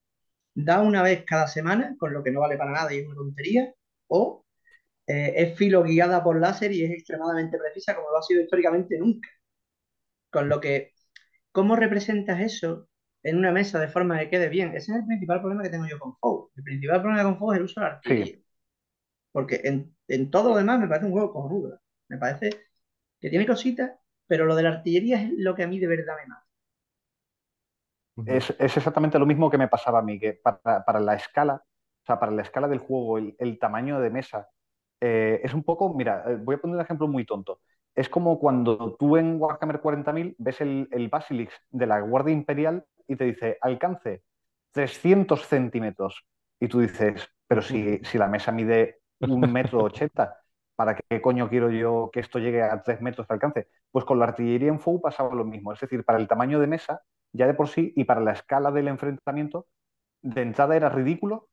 da una vez cada semana, con lo que no vale para nada y es una tontería, o eh, es filo guiada por láser y es extremadamente precisa, como lo ha sido históricamente nunca. Con lo que, ¿cómo representas eso en una mesa de forma que quede bien? Ese es el principal problema que tengo yo con FOU. El principal problema con FOU es el uso de la artillería Porque en, todo lo demás me parece un juego con rugas Me parece que tiene cositas, pero lo de la artillería es lo que a mí de verdad me mata. Es, exactamente lo mismo que me pasaba a mí, que para, la escala, o sea, para la escala del juego, el tamaño de mesa, eh, es un poco, mira, eh, voy a poner un ejemplo muy tonto. Es como cuando tú en Warhammer 40.000 ves el, el de la Guardia Imperial y te dice alcance 300 centímetros. Y tú dices, pero si, si la mesa mide un metro ochenta, ¿para qué coño quiero yo que esto llegue a tres metros de alcance? Pues con la artillería en fuego pasaba lo mismo. Es decir, para el tamaño de mesa, ya de por sí, y para la escala del enfrentamiento, de entrada era ridículo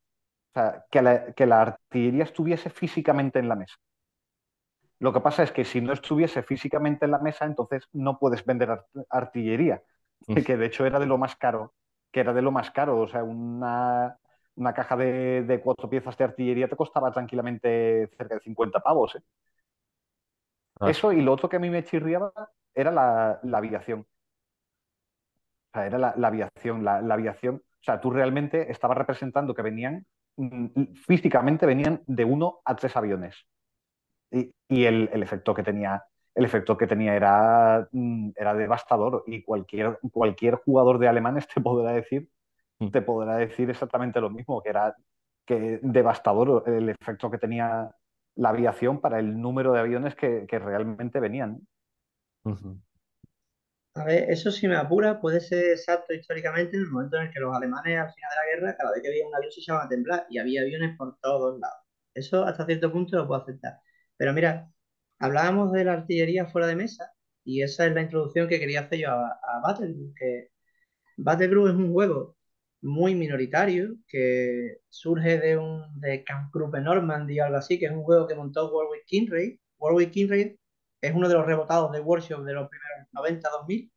sea, que la, artillería estuviese físicamente en la mesa. Lo que pasa es que si no estuviese físicamente en la mesa, entonces no puedes vender artillería, mm. que de hecho era de lo más caro, que era de lo más caro. O sea, una, caja de, cuatro piezas de artillería te costaba tranquilamente cerca de 50 pavos. ¿eh? Ah. Eso y lo otro que a mí me chirriaba era la, aviación. O sea, era la, aviación, la, la, aviación. O sea, tú realmente estabas representando que venían Mm, físicamente venían de uno a tres aviones. Y, el, efecto que tenía, el efecto que tenía era, mm, era devastador. Y cualquier, cualquier jugador de alemanes te podrá decir, mm. te podrá decir exactamente lo mismo, que era que devastador el efecto que tenía la aviación para el número de aviones que, realmente venían. A ver, eso si me apura, puede ser exacto históricamente en el momento en el que los alemanes al final de la guerra, cada vez que había un avión se iban a temblar y había aviones por todos lados. Eso hasta cierto punto lo puedo aceptar. Pero mira, hablábamos de la artillería fuera de mesa y esa es la introducción que quería hacer yo a, Battle Battlegroup, que Group es un juego muy minoritario que surge de un de Camp Group Normandy o algo así, que es un juego que montó Warwick Kinraid. Warwick Kinraid es uno de los rebotados de Workshop de los primeros 90-2000,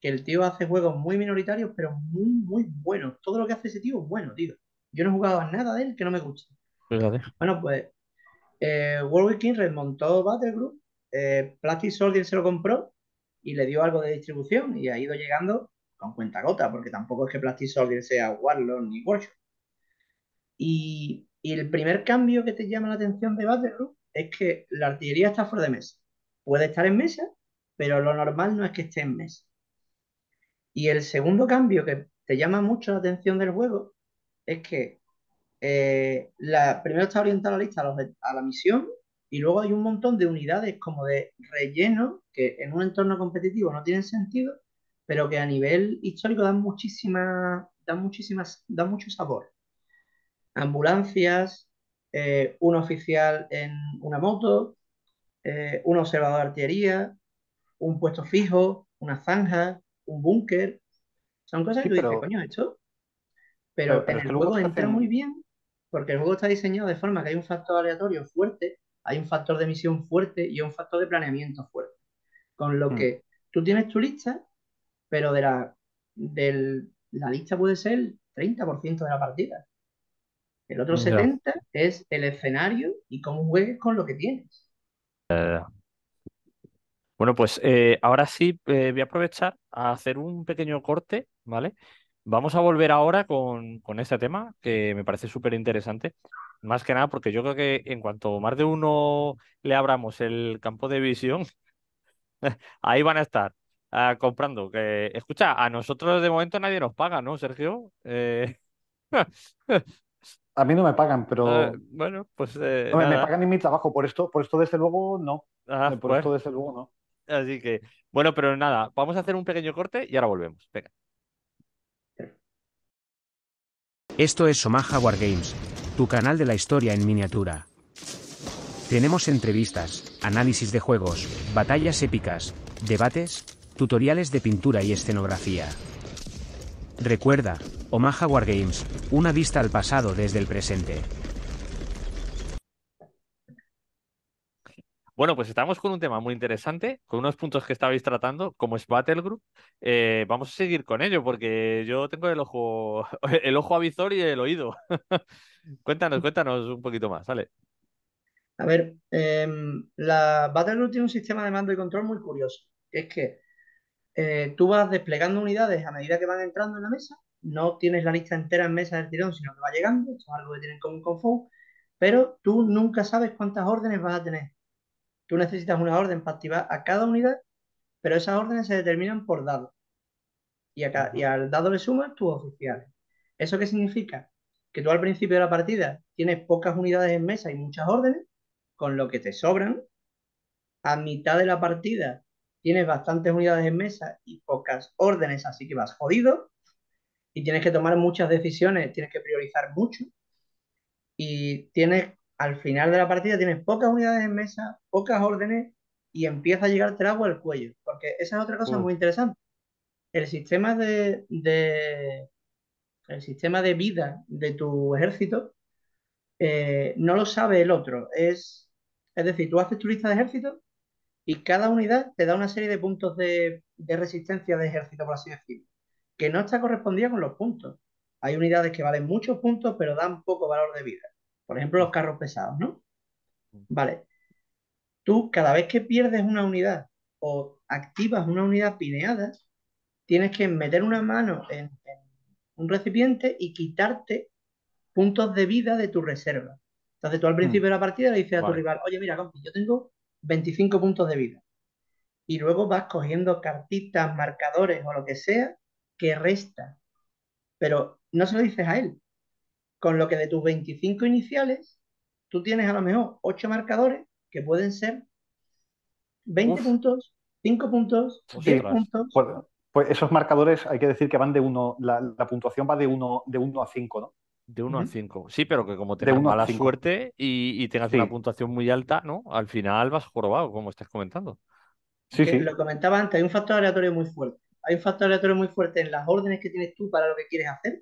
que el tío hace juegos muy minoritarios, pero muy, muy buenos. Todo lo que hace ese tío es bueno, tío. Yo no he jugado nada de él que no me guste. Bueno, pues eh, World Warwick King remontó Battlegroup, eh, Plastic Soldier se lo compró y le dio algo de distribución y ha ido llegando con cuenta gota, porque tampoco es que Plastic Soldier sea Warlord ni Workshop. Y, el primer cambio que te llama la atención de Battle Group es que la artillería está fuera de mesa. Puede estar en mesa, pero lo normal no es que esté en mesa. Y el segundo cambio que te llama mucho la atención del juego es que eh, la, primero está orientada la lista e, a, la misión y luego hay un montón de unidades como de relleno que en un entorno competitivo no tienen sentido, pero que a nivel histórico dan muchísima, dan muchísimas, dan mucho sabor. Ambulancias, eh, un oficial en una moto, eh, un observador de artillería, un puesto fijo, una zanja, un búnker. Son cosas que tú dices, coño, esto. Pero, en el juego entra muy bien porque el juego está diseñado de forma que hay un factor aleatorio fuerte, hay un factor de misión fuerte y un factor de planeamiento fuerte. Con lo hmm. que tú tienes tu lista, pero de la, del, la lista puede ser el 30% de la partida. El otro 70% es el escenario y cómo juegues con lo que tienes. Bueno, pues eh, ahora sí eh, voy a aprovechar a hacer un pequeño corte, ¿vale? Vamos a volver ahora con, con este tema que me parece súper interesante. Más que nada porque yo creo que en cuanto más de uno le abramos el campo de visión, ahí van a estar ah, comprando. Que, escucha, a nosotros de momento nadie nos paga, ¿no, Sergio? Eh, a mí no me pagan, pero... Ah, bueno, pues... no, me, pagan ni mi trabajo, por esto, por esto desde luego no. Ah, por pues. esto desde luego no. Así que, bueno, pero nada, vamos a hacer un pequeño corte y ahora volvemos. Esto es Omaha Wargames, tu canal de la historia en miniatura. Tenemos entrevistas, análisis de juegos, batallas épicas, debates, tutoriales de pintura y escenografía. Recuerda, Omaha Wargames, una vista al pasado desde el presente. Bueno, pues estamos con un tema muy interesante, con unos puntos que estabais tratando, como es Battle Group. Eh, vamos a seguir con ello, porque yo tengo el ojo, el ojo avizor y el oído. cuéntanos, cuéntanos un poquito más, ¿vale? A ver, em, la Battle Group tiene un sistema de mando y control muy curioso, es que eh, tú vas desplegando unidades a medida que van entrando en la mesa, no tienes la lista entera en mesa del tirón, sino que va llegando, es algo que tienen común con pero tú nunca sabes cuántas órdenes vas a tener. Tú necesitas una orden para activar a cada unidad, pero esas órdenes se determinan por dado. Y, y al dado le sumas tus oficiales. ¿Eso qué significa? Que tú al principio de la partida tienes pocas unidades en mesa y muchas órdenes, con lo que te sobran. A mitad de la partida tienes bastantes unidades en mesa y pocas órdenes, así que vas jodido. Y tienes que tomar muchas decisiones, tienes que priorizar mucho. Y tienes al final de la partida tienes pocas unidades en mesa, pocas órdenes y empieza a llegarte el agua al cuello. Porque esa es otra cosa muy interesante. El sistema de, el sistema de vida de tu ejército eh, no lo sabe el otro. Es, es decir, tú haces tu lista de ejército y cada unidad te da una serie de puntos de, de resistencia de ejército, por así decirlo, que no está correspondida con los puntos. Hay unidades que valen muchos puntos, pero dan poco valor de vida. Por ejemplo, los carros pesados, ¿no? Vale. Tú, cada vez que pierdes una unidad o activas una unidad pineada, tienes que meter una mano en, un recipiente y quitarte puntos de vida de tu reserva. Entonces tú al principio mm. de la partida le dices a tu rival, oye, mira, yo tengo 25 puntos de vida. Y luego vas cogiendo cartitas, marcadores o lo que sea que resta. Pero no se lo dices a él, con lo que de tus 25 iniciales, tú tienes a lo mejor 8 marcadores que pueden ser 20 puntos, 5 puntos, puntos. Pues, pues, esos marcadores hay que decir que van de uno, la, puntuación va de 1 de uno a 5, ¿no? De 1 a 5. Sí, pero que como tengas mala suerte y, tengas una puntuación muy alta, ¿no? Al final vas jorobado, como estás comentando. Sí, sí. Lo comentaba antes, hay un factor aleatorio muy fuerte. Hay un factor aleatorio muy fuerte en las órdenes que tienes tú para lo que quieres hacer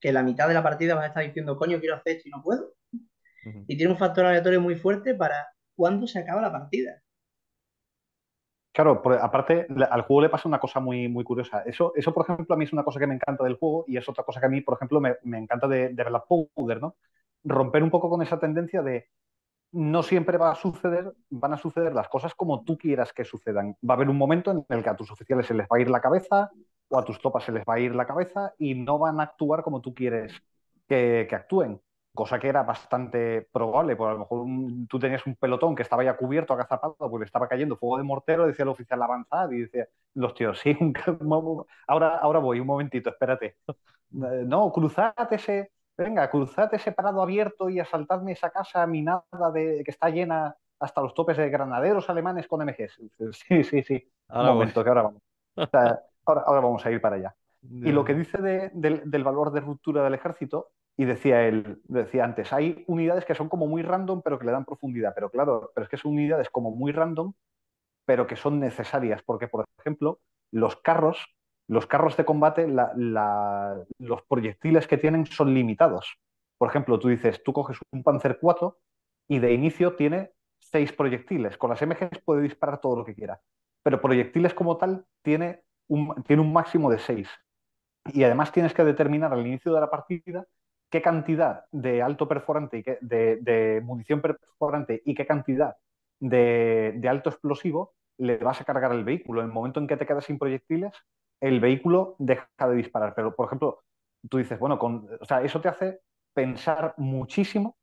que la mitad de la partida vas a estar diciendo, coño, quiero hacer esto y no puedo. Y tiene un factor aleatorio muy fuerte para cuándo se acaba la partida. Claro, aparte al juego le pasa una cosa muy, muy curiosa. Eso, eso, por ejemplo, a mí es una cosa que me encanta del juego y es otra cosa que a mí, por ejemplo, me, encanta de, ver la Powder, ¿no? Romper un poco con esa tendencia de no siempre va a suceder, van a suceder las cosas como tú quieras que sucedan. Va a haber un momento en el que a tus oficiales se les va a ir la cabeza, o a tus topas se les va a ir la cabeza y no van a actuar como tú quieres que, actúen. Cosa que era bastante probable, porque a lo mejor tú tenías un pelotón que estaba ya cubierto, agazapado, porque le estaba cayendo fuego de mortero, decía el oficial avanzad y decía, los tíos, sí, ahora, ahora voy, un momentito, espérate. Eh, no, cruzad ese, venga, cruzad ese parado abierto y asaltadme esa casa minada de, que está llena hasta los topes de granaderos alemanes con MGs. Sí, sí, sí. un momento, que ahora vamos. O sea, ahora, vamos a ir para allá. Y lo que dice del, valor de ruptura del ejército, y decía él, decía antes, hay unidades que son como muy random, pero que le dan profundidad. Pero claro, pero es que son unidades como muy random, pero que son necesarias, porque, por ejemplo, los carros, los carros de combate, los proyectiles que tienen son limitados. Por ejemplo, tú dices, tú coges un Panzer 4 y de inicio tiene seis proyectiles. Con las MGs puede disparar todo lo que quiera. Pero proyectiles como tal tiene tiene un máximo de 6. Y además tienes que determinar al inicio de la partida qué cantidad de alto perforante y qué, de, munición perforante y qué cantidad de, alto explosivo le vas a cargar al vehículo. En el momento en que te quedas sin proyectiles, el vehículo deja de disparar. Pero, por ejemplo, tú dices, bueno, con, o sea, eso te hace pensar muchísimo,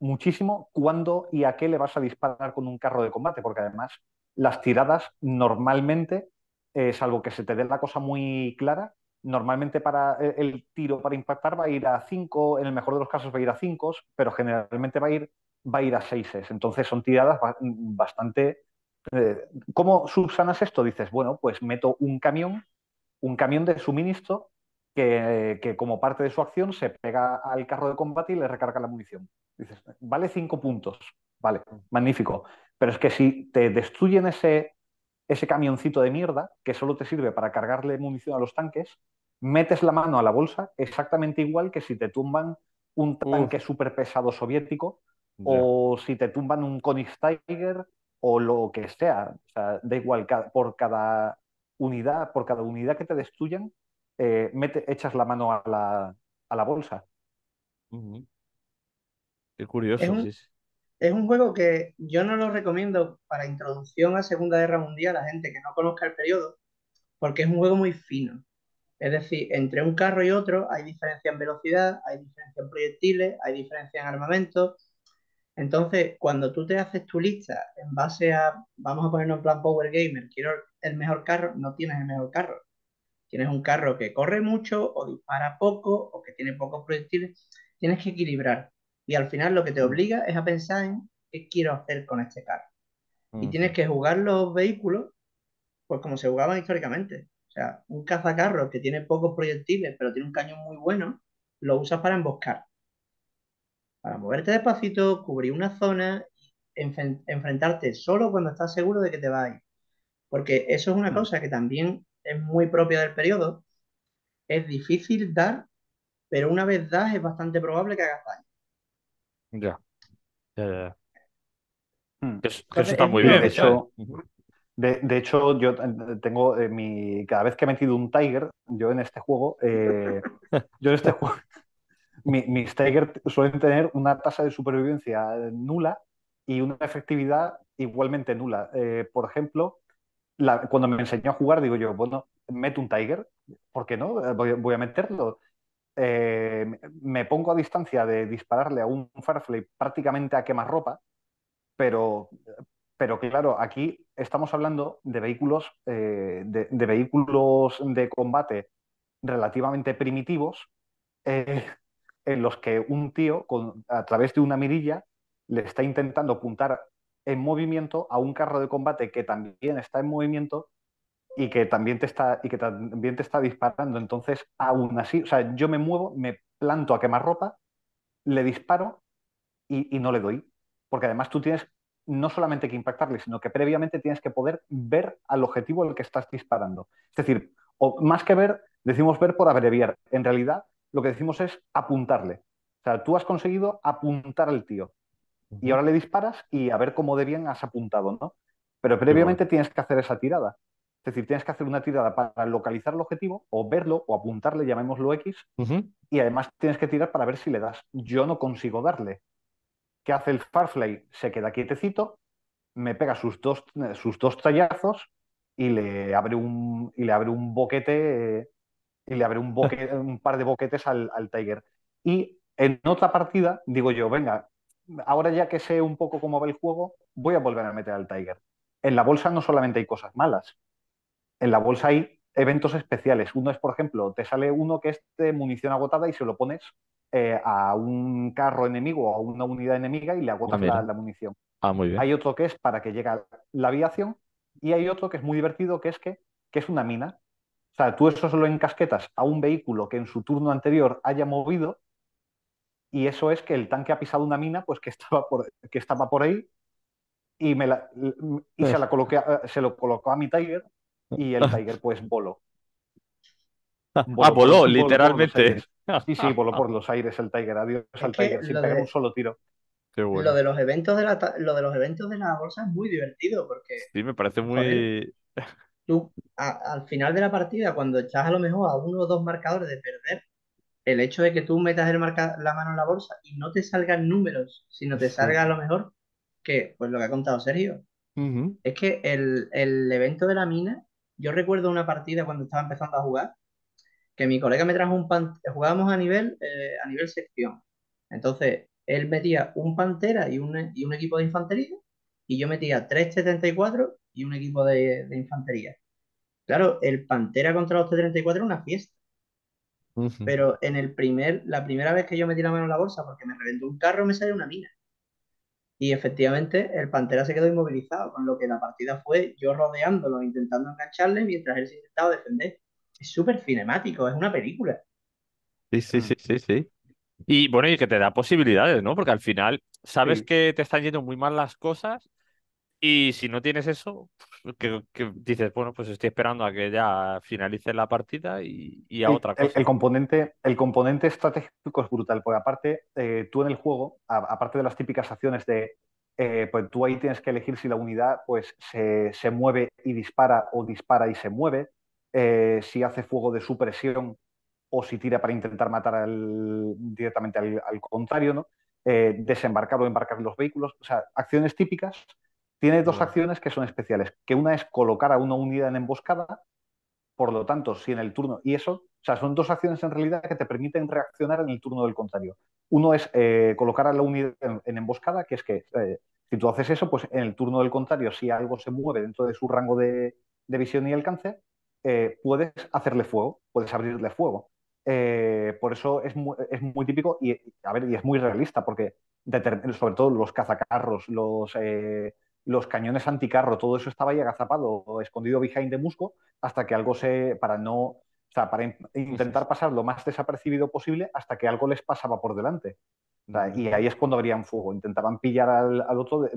muchísimo cuándo y a qué le vas a disparar con un carro de combate, porque además las tiradas normalmente es eh, salvo que se te dé la cosa muy clara, normalmente para eh, el tiro para impactar va a ir a 5, en el mejor de los casos va a ir a 5, pero generalmente va a ir, va a, ir a 6. Entonces son tiradas bastante... Eh, ¿Cómo subsanas esto? Dices, bueno, pues meto un camión, un camión de suministro que, que, como parte de su acción se pega al carro de combate y le recarga la munición. Dices, vale cinco puntos, vale, mm. magnífico. Pero es que si te destruyen ese ese camioncito de mierda que solo te sirve para cargarle munición a los tanques, metes la mano a la bolsa exactamente igual que si te tumban un tanque súper pesado soviético o si te tumban un Tiger o lo que sea. O sea, da igual, por cada unidad, por cada unidad que te destruyan, eh, mete, echas la mano a la, bolsa. Qué curioso. sí. Es un juego que yo no lo recomiendo para introducción a Segunda Guerra Mundial a gente que no conozca el periodo, porque es un juego muy fino. Es decir, entre un carro y otro hay diferencia en velocidad, hay diferencia en proyectiles, hay diferencia en armamento. Entonces, cuando tú te haces tu lista en base a, vamos a ponernos en plan Power Gamer, quiero el mejor carro, no tienes el mejor carro. Tienes un carro que corre mucho o dispara poco o que tiene pocos proyectiles. Tienes que equilibrar. Y al final lo que te mm. obliga es a pensar en qué quiero hacer con este carro. Y tienes que jugar los vehículos pues como se jugaban históricamente. O sea, un cazacarro que tiene pocos proyectiles, pero tiene un cañón muy bueno, lo usas para emboscar. Para moverte despacito, cubrir una zona, y enfrentarte solo cuando estás seguro de que te va a ir. Porque eso es una mm. cosa que también es muy propia del periodo. Es difícil dar, pero una vez das es bastante probable que hagas daño. Ya. Hmm. está muy bien. De hecho, yo eh, tengo eh, mi. Cada vez que he metido un Tiger, yo en este juego. Eh, yo en este juego. mis Tiger suelen tener una tasa de supervivencia nula y una efectividad igualmente nula. por ejemplo, cuando me enseñó a jugar, digo yo, bueno, meto un Tiger, ¿por qué no? voy a meterlo. Eh, me pongo a distancia de dispararle a un Firefly prácticamente a quemarropa, pero, pero claro, aquí estamos hablando de vehículos, eh, de, vehículos de combate relativamente primitivos, eh, en los que un tío con, a través de una mirilla le está intentando apuntar en movimiento a un carro de combate que también está en movimiento y que también te está, y que también te está disparando. Entonces, aún así, o sea, yo me muevo, me planto a quemar ropa, le disparo y, no le doy. Porque además tú tienes no solamente que impactarle, sino que previamente tienes que poder ver al objetivo al que estás disparando. Es decir, o más que ver, decimos ver por abreviar. En realidad, lo que decimos es apuntarle. O sea, tú has conseguido apuntar al tío. Y ahora le disparas y a ver cómo de bien has apuntado, ¿no? Pero previamente tienes que hacer esa tirada. Es decir, tienes que hacer una tirada para localizar el objetivo o verlo o apuntarle, llamémoslo X, y además tienes que tirar para ver si le das. Yo no consigo darle. ¿Qué hace el Farfly? Se queda quietecito, me pega sus dos, sus dos tallazos y le abre un, y le abre un boquete y le abre un, un par de boquetes al, al Tiger. Y en otra partida digo yo, venga, ahora ya que sé un poco cómo va el juego, voy a volver a meter al Tiger. En la bolsa no solamente hay cosas malas, en la bolsa hay eventos especiales. Uno es, por ejemplo, te sale uno que es de munición agotada y se lo pones eh, a un carro enemigo o a una unidad enemiga y le agotas ah, la, munición. Ah, muy bien. Hay otro que es para que llegue la aviación y hay otro que es muy divertido que es que, es una mina. O sea, tú eso solo encasquetas a un vehículo que en su turno anterior haya movido y eso es que el tanque ha pisado una mina pues que estaba por, que estaba por ahí y, me la, se, la coloqué, se lo colocó a mi Tiger y el Tiger pues voló. voló ah, voló, literalmente. sí, sí, voló por los aires el Tiger. Adiós al Tiger, sin pegar un solo tiro. Lo de los eventos de la lo de los eventos de la bolsa es muy divertido porque Sí, me parece muy tú al final de la partida cuando echas a lo mejor a uno o dos marcadores de perder el hecho de que tú metas el la mano en la bolsa y no te salgan números, sino te salga a lo mejor que, pues lo que ha contado Sergio, es que el, el, evento de la mina yo recuerdo una partida cuando estaba empezando a jugar, que mi colega me trajo un pan, jugábamos a nivel, eh, a nivel sección. Entonces, él metía un pantera y un, equipo de infantería, y yo metía t 74 y un equipo de, infantería. Claro, el pantera contra los T-34 era una fiesta. Pero en el primer, la primera vez que yo metí la mano en la bolsa porque me reventó un carro, me salió una mina. Y efectivamente el Pantera se quedó inmovilizado, con lo que la partida fue yo rodeándolo, intentando engancharle mientras él se intentaba defender. Es súper cinemático, es una película. Sí, sí, sí, sí, sí. Y bueno, y que te da posibilidades, ¿no? Porque al final sabes que te están yendo muy mal las cosas y si no tienes eso, que, dices, bueno, pues estoy esperando a que ya finalice la partida y, a otra cosa. El, componente, el componente estratégico es brutal, porque aparte eh, tú en el juego, aparte de las típicas acciones de, eh, pues tú ahí tienes que elegir si la unidad pues se, mueve y dispara o dispara y se mueve, eh, si hace fuego de supresión o si tira para intentar matar al, directamente al, al, contrario, ¿no? desembarcar o embarcar los vehículos, o sea, acciones típicas tiene dos acciones que son especiales, que una es colocar a una unidad en emboscada, por lo tanto, si en el turno, y eso, o sea, son dos acciones en realidad que te permiten reaccionar en el turno del contrario. Uno es eh, colocar a la unidad en, emboscada, que es que eh, si tú haces eso, pues en el turno del contrario, si algo se mueve dentro de su rango de, visión y alcance, eh, puedes hacerle fuego, puedes abrirle fuego. por eso es muy, es muy, típico y, a ver, y es muy realista, porque sobre todo los cazacarros, los, los cañones anticarro, todo eso estaba ahí agazapado, escondido behind de musgo, hasta que algo se, para no, o sea, para intentar pasar lo más desapercibido posible, hasta que algo les pasaba por delante. y ahí es cuando abrían fuego, intentaban pillar al, otro,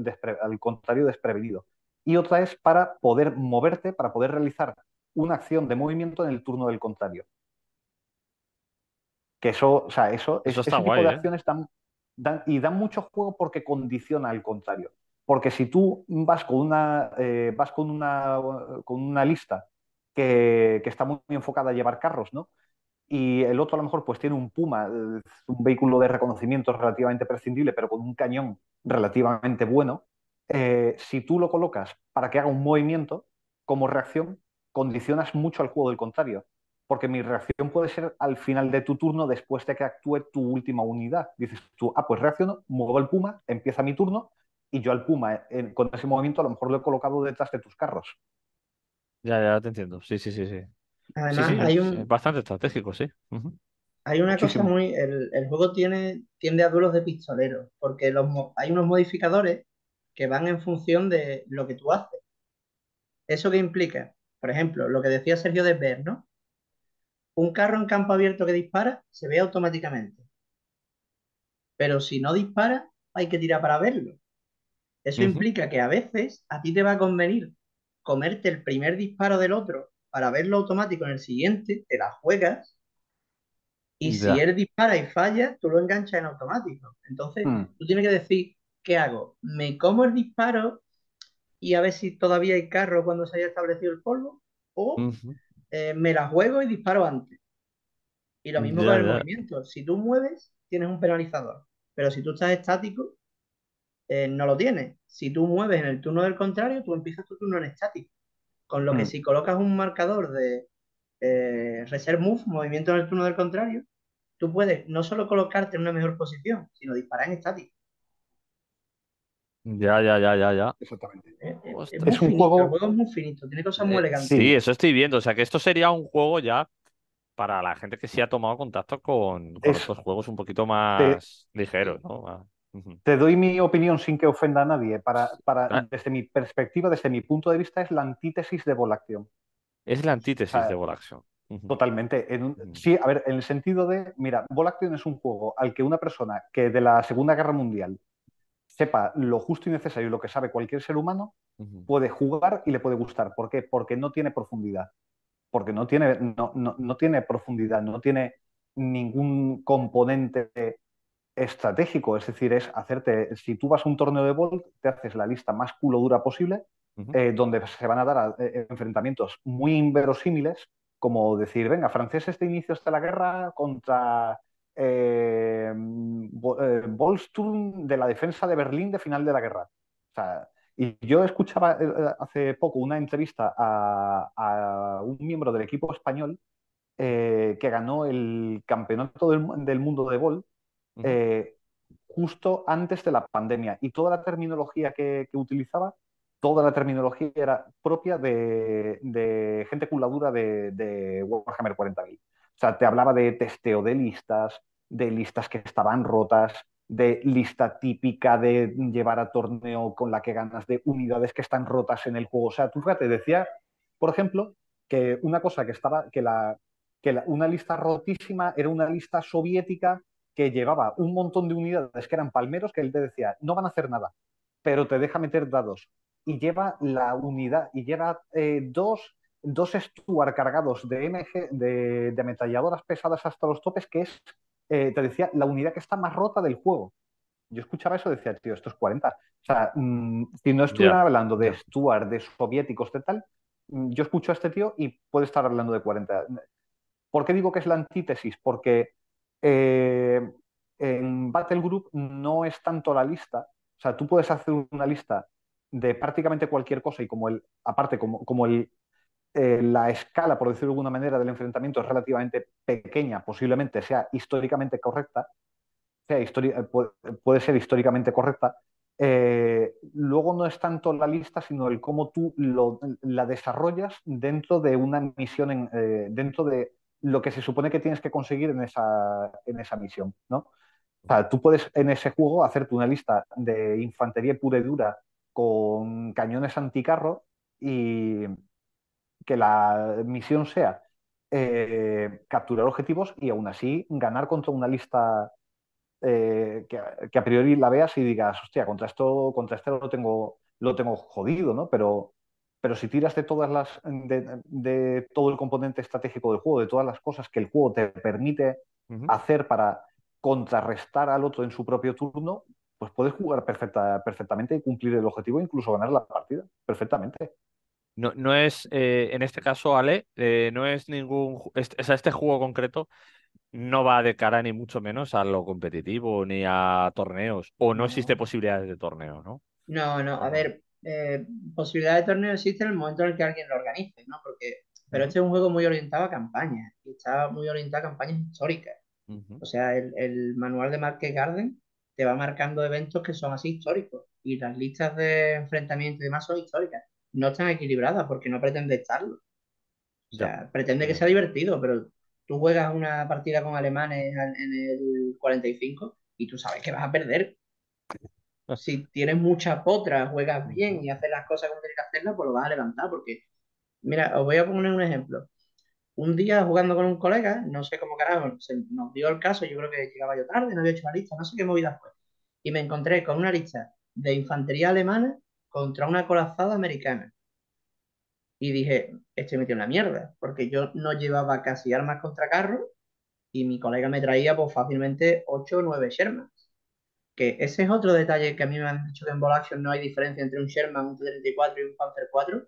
al contrario, desprevenido. Y otra es para poder moverte, para poder realizar una acción de movimiento en el turno del contrario. Que eso, o sea, eso, ese tipo de ¿eh? acciones y dan mucho juego porque condiciona al contrario. Porque si tú vas con una, eh, vas con una, con una lista que, está muy enfocada a llevar carros, ¿no? Y el otro a lo mejor pues tiene un Puma, un vehículo de reconocimiento relativamente prescindible, pero con un cañón relativamente bueno. Eh, si tú lo colocas para que haga un movimiento, como reacción, condicionas mucho al juego del contrario. Porque mi reacción puede ser al final de tu turno, después de que actúe tu última unidad. Dices tú, ah, pues reacciono, muevo el puma, empieza mi turno, y yo al Puma, eh, con ese movimiento, a lo mejor lo he colocado detrás de tus carros. Ya, ya te entiendo. Sí, sí, sí, sí. Además, Bastante estratégico, sí. Hay una cosa muy... El, juego tiene, tiende a duelos de pistoleros, porque los, hay unos modificadores que van en función de lo que tú haces. ¿Eso qué implica? Por ejemplo, lo que decía Sergio de Ver, ¿no? Un carro en campo abierto que dispara se ve automáticamente. Pero si no dispara, hay que tirar para verlo. Eso implica que a veces a ti te va a convenir comerte el primer disparo del otro para verlo automático en el siguiente, te la juegas y si él dispara y falla, tú lo enganchas en automático. Entonces, hmm. tú tienes que decir, ¿qué hago? ¿Me como el disparo y a ver si todavía hay carro cuando se haya establecido el polvo? ¿O eh, me la juego y disparo antes? Y lo mismo con el movimiento. Si tú mueves, tienes un penalizador. Pero si tú estás estático, eh, no lo tiene. Si tú mueves en el turno del contrario, tú empiezas tu turno en estático. Con lo que mm. si colocas un marcador de eh, reserve move, movimiento en el turno del contrario, tú puedes no solo colocarte en una mejor posición, sino disparar en estático. Ya, ya, ya, ya, ya. Exactamente. Eh, es, un juego... El juego muy finito, tiene cosas muy elegantes. Sí, eso estoy viendo. O sea, que esto sería un juego ya para la gente que sí ha tomado contacto con, con juegos un poquito más ligeros, ¿no? Ah. Te doy mi opinión sin que ofenda a nadie. Para, para, ah. desde mi perspectiva, desde mi punto de vista, es la antítesis de Volaction. Es la antítesis de Volaction. Totalmente. sí, a ver, en el sentido de, mira, Volaction es un juego al que una persona que de la Segunda Guerra Mundial sepa lo justo y necesario y lo que sabe cualquier ser humano, puede jugar y le puede gustar. ¿Por qué? Porque no tiene profundidad. Porque no tiene, no tiene profundidad, no tiene ningún componente estratégico, es decir, es hacerte, si tú vas a un torneo de bolt te haces la lista más culo dura posible, eh, donde se van a dar eh, enfrentamientos muy inverosímiles, como decir, venga, franceses de inicio hasta la guerra contra eh, eh de la defensa de Berlín de final de la guerra. O sea, y yo escuchaba hace poco una entrevista a, un miembro del equipo español que ganó el campeonato del, mundo de Bolt. Eh, justo antes de la pandemia. Y toda la terminología que, utilizaba, toda la terminología era propia de, gente culadura de, Warhammer 40.000. O sea, te hablaba de testeo de listas, de listas que estaban rotas, de lista típica de llevar a torneo con la que ganas, de unidades que están rotas en el juego. O sea, tú te decía, por ejemplo, que una cosa que estaba, que la, que una lista rotísima era una lista soviética que llevaba un montón de unidades que eran palmeros que él te decía, no van a hacer nada, pero te deja meter dados. Y lleva la unidad, y lleva eh, dos, dos Stuart cargados de MG, de, de ametralladoras pesadas hasta los topes, que es, eh, te decía, la unidad que está más rota del juego. Yo escuchaba eso y decía, tío, estos 40. O sea, mm, si no estuviera hablando de Stuart, de soviéticos, de tal, mm, yo escucho a este tío y puede estar hablando de 40. ¿Por qué digo que es la antítesis? Porque eh, en Battle Group no es tanto la lista, o sea, tú puedes hacer una lista de prácticamente cualquier cosa y como el, aparte, como, el, eh, la escala, por decirlo de alguna manera, del enfrentamiento es relativamente pequeña, posiblemente sea históricamente correcta, sea eh, puede ser históricamente correcta, luego no es tanto la lista, sino el cómo tú la desarrollas dentro de una misión, dentro de lo que se supone que tienes que conseguir en esa, en esa misión, ¿no? O sea, tú puedes en ese juego hacerte una lista de infantería pura y dura con cañones anticarro y que la misión sea eh, capturar objetivos y aún así ganar contra una lista eh, que, a priori la veas y digas, hostia, contra esto, contra este lo tengo, lo tengo jodido, ¿no? Pero pero si tiras de todas las de, todo el componente estratégico del juego, de todas las cosas que el juego te permite hacer para contrarrestar al otro en su propio turno, pues puedes jugar perfecta, perfectamente y cumplir el objetivo, e incluso ganar la partida perfectamente. No, no es, eh, en este caso, Ale, eh, no es ningún. Es, este, este juego concreto no va de cara ni mucho menos a lo competitivo ni a torneos, o no existe posibilidades de torneo, ¿no? No, no, a ver, eh, posibilidad de torneo existe en el momento en el que alguien lo organice, ¿no? Porque, pero este es un juego muy orientado a campañas, y está muy orientado a campañas históricas. O sea, el, manual de Market Garden te va marcando eventos que son así históricos, y las listas de enfrentamiento y demás son históricas. No están equilibradas porque no pretende estarlo. O sea, pretende que sea divertido, pero tú juegas una partida con alemanes en el 45 y tú sabes que vas a perder si tienes mucha potra, juegas bien y haces las cosas como tienes que hacerlas, pues lo vas a levantar. Porque, mira, os voy a poner un ejemplo. Un día jugando con un colega, no sé cómo carajo, nos dio el caso, yo creo que llegaba yo tarde, no había hecho la lista, no sé qué movida fue. Y me encontré con una lista de infantería alemana contra una colazada americana. Y dije, estoy metió una mierda, porque yo no llevaba casi armas contra carros y mi colega me traía pues, fácilmente 8 o 9 Sherman ese es otro detalle que a mí me han dicho que en Ball no hay diferencia entre un Sherman, un T-34 y un Panzer 4.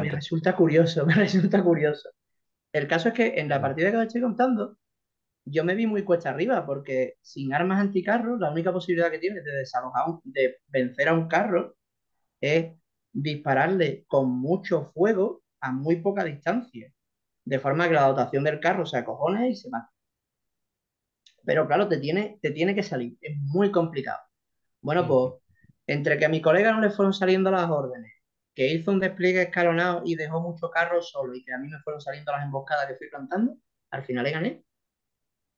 me resulta curioso, me resulta curioso. El caso es que en la partida que os estoy contando, yo me vi muy cuesta arriba, porque sin armas anticarro, la única posibilidad que tienes de desalojar, de vencer a un carro, es dispararle con mucho fuego a muy poca distancia. De forma que la dotación del carro se acojone y se va pero claro, te tiene, te tiene que salir, es muy complicado. Bueno, mm. pues entre que a mi colega no le fueron saliendo las órdenes, que hizo un despliegue escalonado y dejó mucho carro solo y que a mí me fueron saliendo las emboscadas que fui plantando, al final le gané.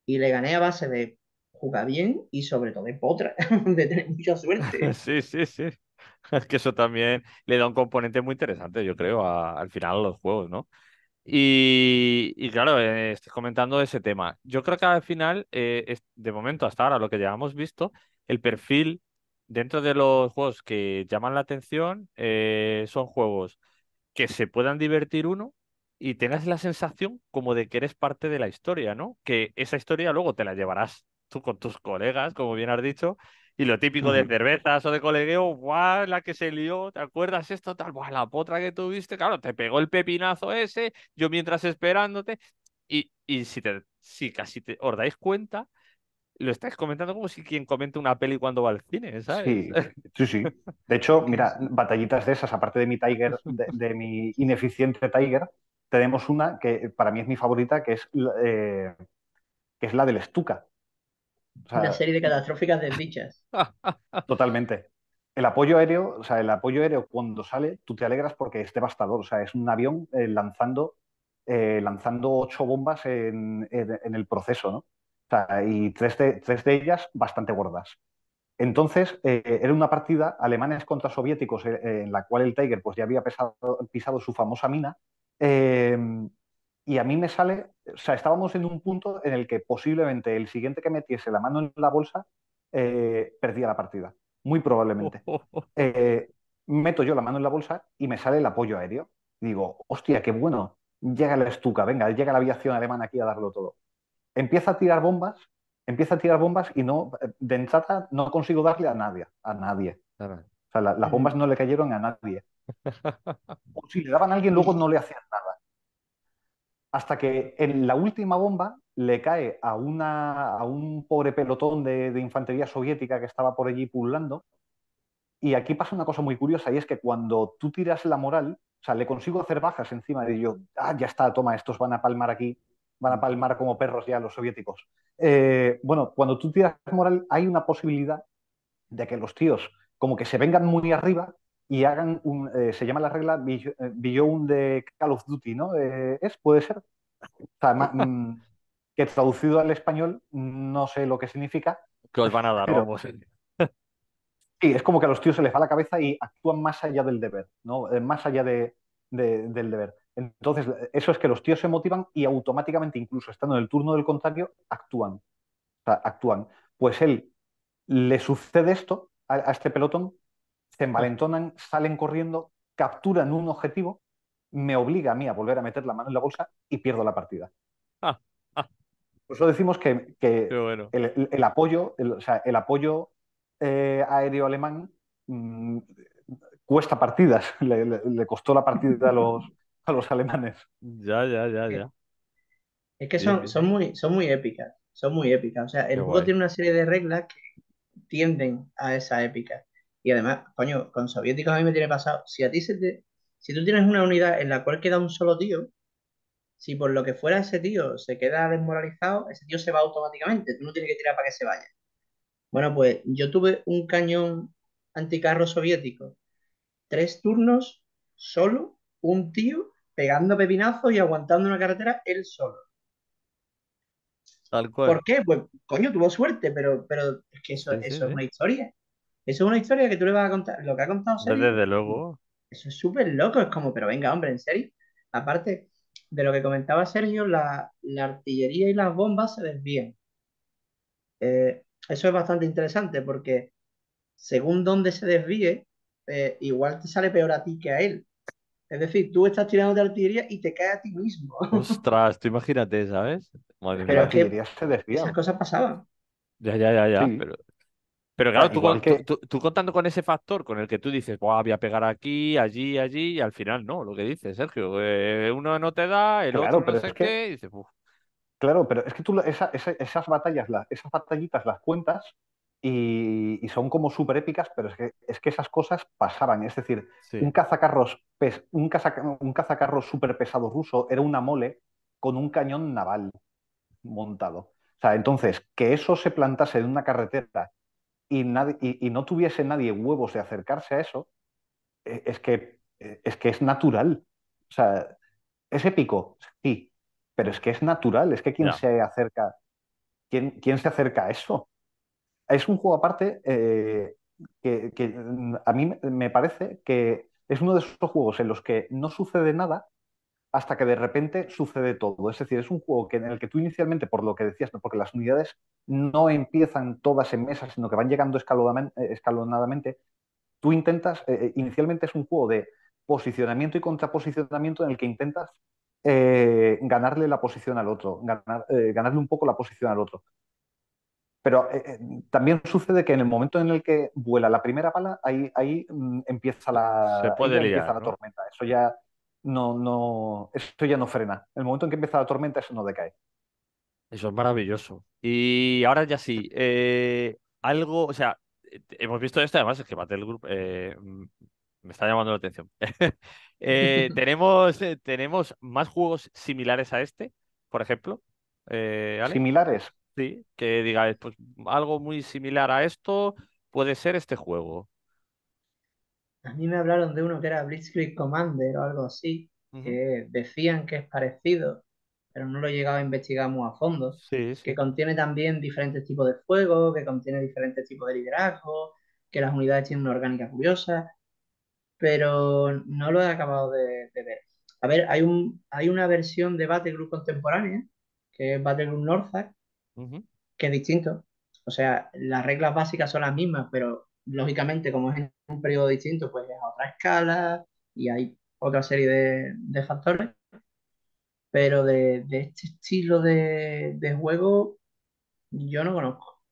Y le gané a base de jugar bien y sobre todo de potra, de tener mucha suerte. Sí, sí, sí. Es que eso también le da un componente muy interesante, yo creo, al final a los juegos, ¿no? Y, claro, eh, comentando ese tema. Yo creo que al final, eh, es, de momento hasta ahora, lo que ya hemos visto, el perfil dentro de los juegos que llaman la atención eh, son juegos que se puedan divertir uno y tengas la sensación como de que eres parte de la historia, ¿no? Que esa historia luego te la llevarás tú con tus colegas, como bien has dicho, y lo típico de cervezas o de colegueo, ¡guau! La que se lió, ¿te acuerdas esto? Tal, ¡buah! La potra que tuviste, claro, te pegó el pepinazo ese, yo mientras esperándote. Y, si, te, si casi te, os dais cuenta, lo estáis comentando como si quien comenta una peli cuando va al cine, ¿sabes? Sí, sí, De hecho, mira, batallitas de esas, aparte de mi Tiger, de, mi ineficiente Tiger, tenemos una que para mí es mi favorita, que es, eh, que es la del estuca una serie de catastróficas desdichas. Totalmente. El apoyo aéreo, o sea, el apoyo aéreo cuando sale, tú te alegras porque es devastador. O sea, es un avión eh, lanzando, eh, lanzando ocho bombas en, el proceso, ¿no? y tres de, tres de ellas bastante gordas. Entonces, eh, era una partida alemanes contra soviéticos en la cual el Tiger pues, ya había pisado su famosa mina y a mí me sale, o sea, estábamos en un punto en el que posiblemente el siguiente que metiese la mano en la bolsa eh, perdía la partida, muy probablemente. Eh, meto yo la mano en la bolsa y me sale el apoyo aéreo. Digo, hostia, qué bueno, llega la estuca, venga, llega la aviación alemana aquí a darlo todo. Empieza a tirar bombas, empieza a tirar bombas y no, eh, de entrada no consigo darle a nadie, a nadie. O sea, las bombas no le cayeron a nadie. si le daban a alguien, luego no le hacían nada hasta que en la última bomba le cae a, a un pobre pelotón de, infantería soviética que estaba por allí pululando. Y aquí pasa una cosa muy curiosa y es que cuando tú tiras la moral, o sea, le consigo hacer bajas encima de yo, ah, ya está, toma, estos van a palmar aquí, van a palmar como perros ya los soviéticos. Eh, bueno, cuando tú tiras moral hay una posibilidad de que los tíos como que se vengan muy arriba y hagan un, eh, se llama la regla Beyond eh, de Call of Duty, ¿no? ¿Es? ¿Puede ser? Mm, que traducido al español no sé lo que significa. Que os van a dar y eh. Sí, es como que a los tíos se les va la cabeza y actúan más allá del deber, ¿no? Más allá de, del deber. Entonces, eso es que los tíos se motivan y automáticamente, incluso estando en el turno del contrario, actúan. O sea, actúan. Pues él le sucede esto a este pelotón se envalentonan, salen corriendo, capturan un objetivo, me obliga a mí a volver a meter la mano en la bolsa y pierdo la partida. Por eso decimos que, el, apoyo, apoyo eh, aéreo alemán mm, cuesta partidas, le, costó la partida a los, a los alemanes. Ya, ya, ya, ya. Es que son, son, muy, son muy épicas, son muy épicas. O sea, el juego tiene una serie de reglas que tienden a esa épica. Y además, coño, con soviéticos a mí me tiene pasado. Si a ti se si tú tienes una unidad en la cual queda un solo tío, si por lo que fuera ese tío se queda desmoralizado, ese tío se va automáticamente. Tú no tienes que tirar para que se vaya. Bueno, pues yo tuve un cañón anticarro soviético. Tres turnos, solo, un tío pegando pepinazos y aguantando una carretera él solo. ¿Por qué? Pues, coño, tuvo suerte, pero, pero es que eso, eso es una historia. Eso es una historia que tú le vas a contar. Lo que ha contado Sergio Desde luego. Eso es súper loco. Es como, pero venga, hombre, en serio. Aparte de lo que comentaba Sergio, la, artillería y las bombas se desvían. Eh, eso es bastante interesante porque según dónde se desvíe, eh, igual te sale peor a ti que a él. Es decir, tú estás tirando de artillería y te cae a ti mismo. Ostras, tú imagínate, ¿sabes? Madre pero artillería esas cosas pasaban. Ya, ya, ya, ya. Pero pero claro, ah, tú, contando con ese factor con el que tú dices, voy a pegar aquí, allí, allí, y al final no, lo que dices, Sergio, eh, uno no te da, el otro no sé que... y dices, Claro, pero es que tú esas batallas, esas batallitas las cuentas y, son como súper épicas, pero es que, es que esas cosas pasaban. Es decir, un cazacarros un, caza, un cazacarros súper pesado ruso era una mole con un cañón naval montado. O sea, entonces, que eso se plantase en una carretera y, nadie, y, no tuviese nadie huevos de acercarse a eso, e, es que e, es, que es natural. O sea, es épico, sí, pero es que es natural, es que quien se acerca, ¿quién, ¿quién, se acerca a eso? Es un juego aparte eh, que, que, a mí me parece que es uno de esos juegos en los que no sucede nada, hasta que de repente sucede todo. Es decir, es un juego en el que tú inicialmente, por lo que decías, porque las unidades no empiezan todas en mesa, sino que van llegando eh, escalonadamente, tú intentas, eh, eh, inicialmente es un juego de posicionamiento y contraposicionamiento en el que intentas ganarle la posición al otro, ganarle un poco la posición al otro. Pero también sucede que en el momento en el que vuela la primera bala, ahí, ahí mm, empieza la, puede empieza la tormenta. Eso ya no, no, esto ya no frena. El momento en que empieza la tormenta, eso no decae. Eso es maravilloso. Y ahora ya sí, eh, algo, o sea, eh, hemos visto esto, además es que Battle Group eh, mm, me está llamando la atención. ¿tenemos, ¿Tenemos más juegos similares a este, por ejemplo? ¿Similares? Sí, que digáis, pues algo muy similar a esto puede ser este juego. A mí me hablaron de uno que era Blitzkrieg Commander o algo así, que decían que es parecido, pero no lo he llegado a investigar muy a fondo. Que contiene también diferentes tipos de fuego, que contiene diferentes tipos de liderazgo, que las unidades tienen una orgánica curiosa, pero no lo he acabado de, ver. A ver, hay, un, hay una versión de Battlegroup contemporánea, que es Battlegroup Group que es distinto. O sea, las reglas básicas son las mismas, pero lógicamente, como es en un periodo distinto, pues es a otra escala y hay otra serie de, factores. Pero de, este estilo de, juego yo no conozco.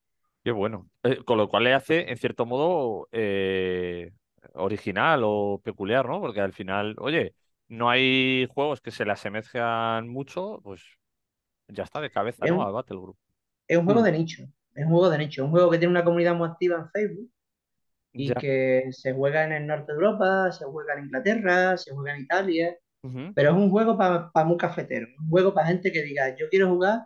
Qué bueno. Eh, con lo cual le hace, en cierto modo, eh, original o peculiar, ¿no? Porque al final, oye, no hay juegos que se le asemejan mucho, pues ya está de cabeza, ¿no? Al Battle Es un juego mm. de nicho. Es un juego de nicho. Es un juego que tiene una comunidad muy activa en Facebook y que se juega en el norte de Europa, se juega en Inglaterra, se juega en Italia, pero es un juego para un cafetero, un juego para gente que diga, yo quiero jugar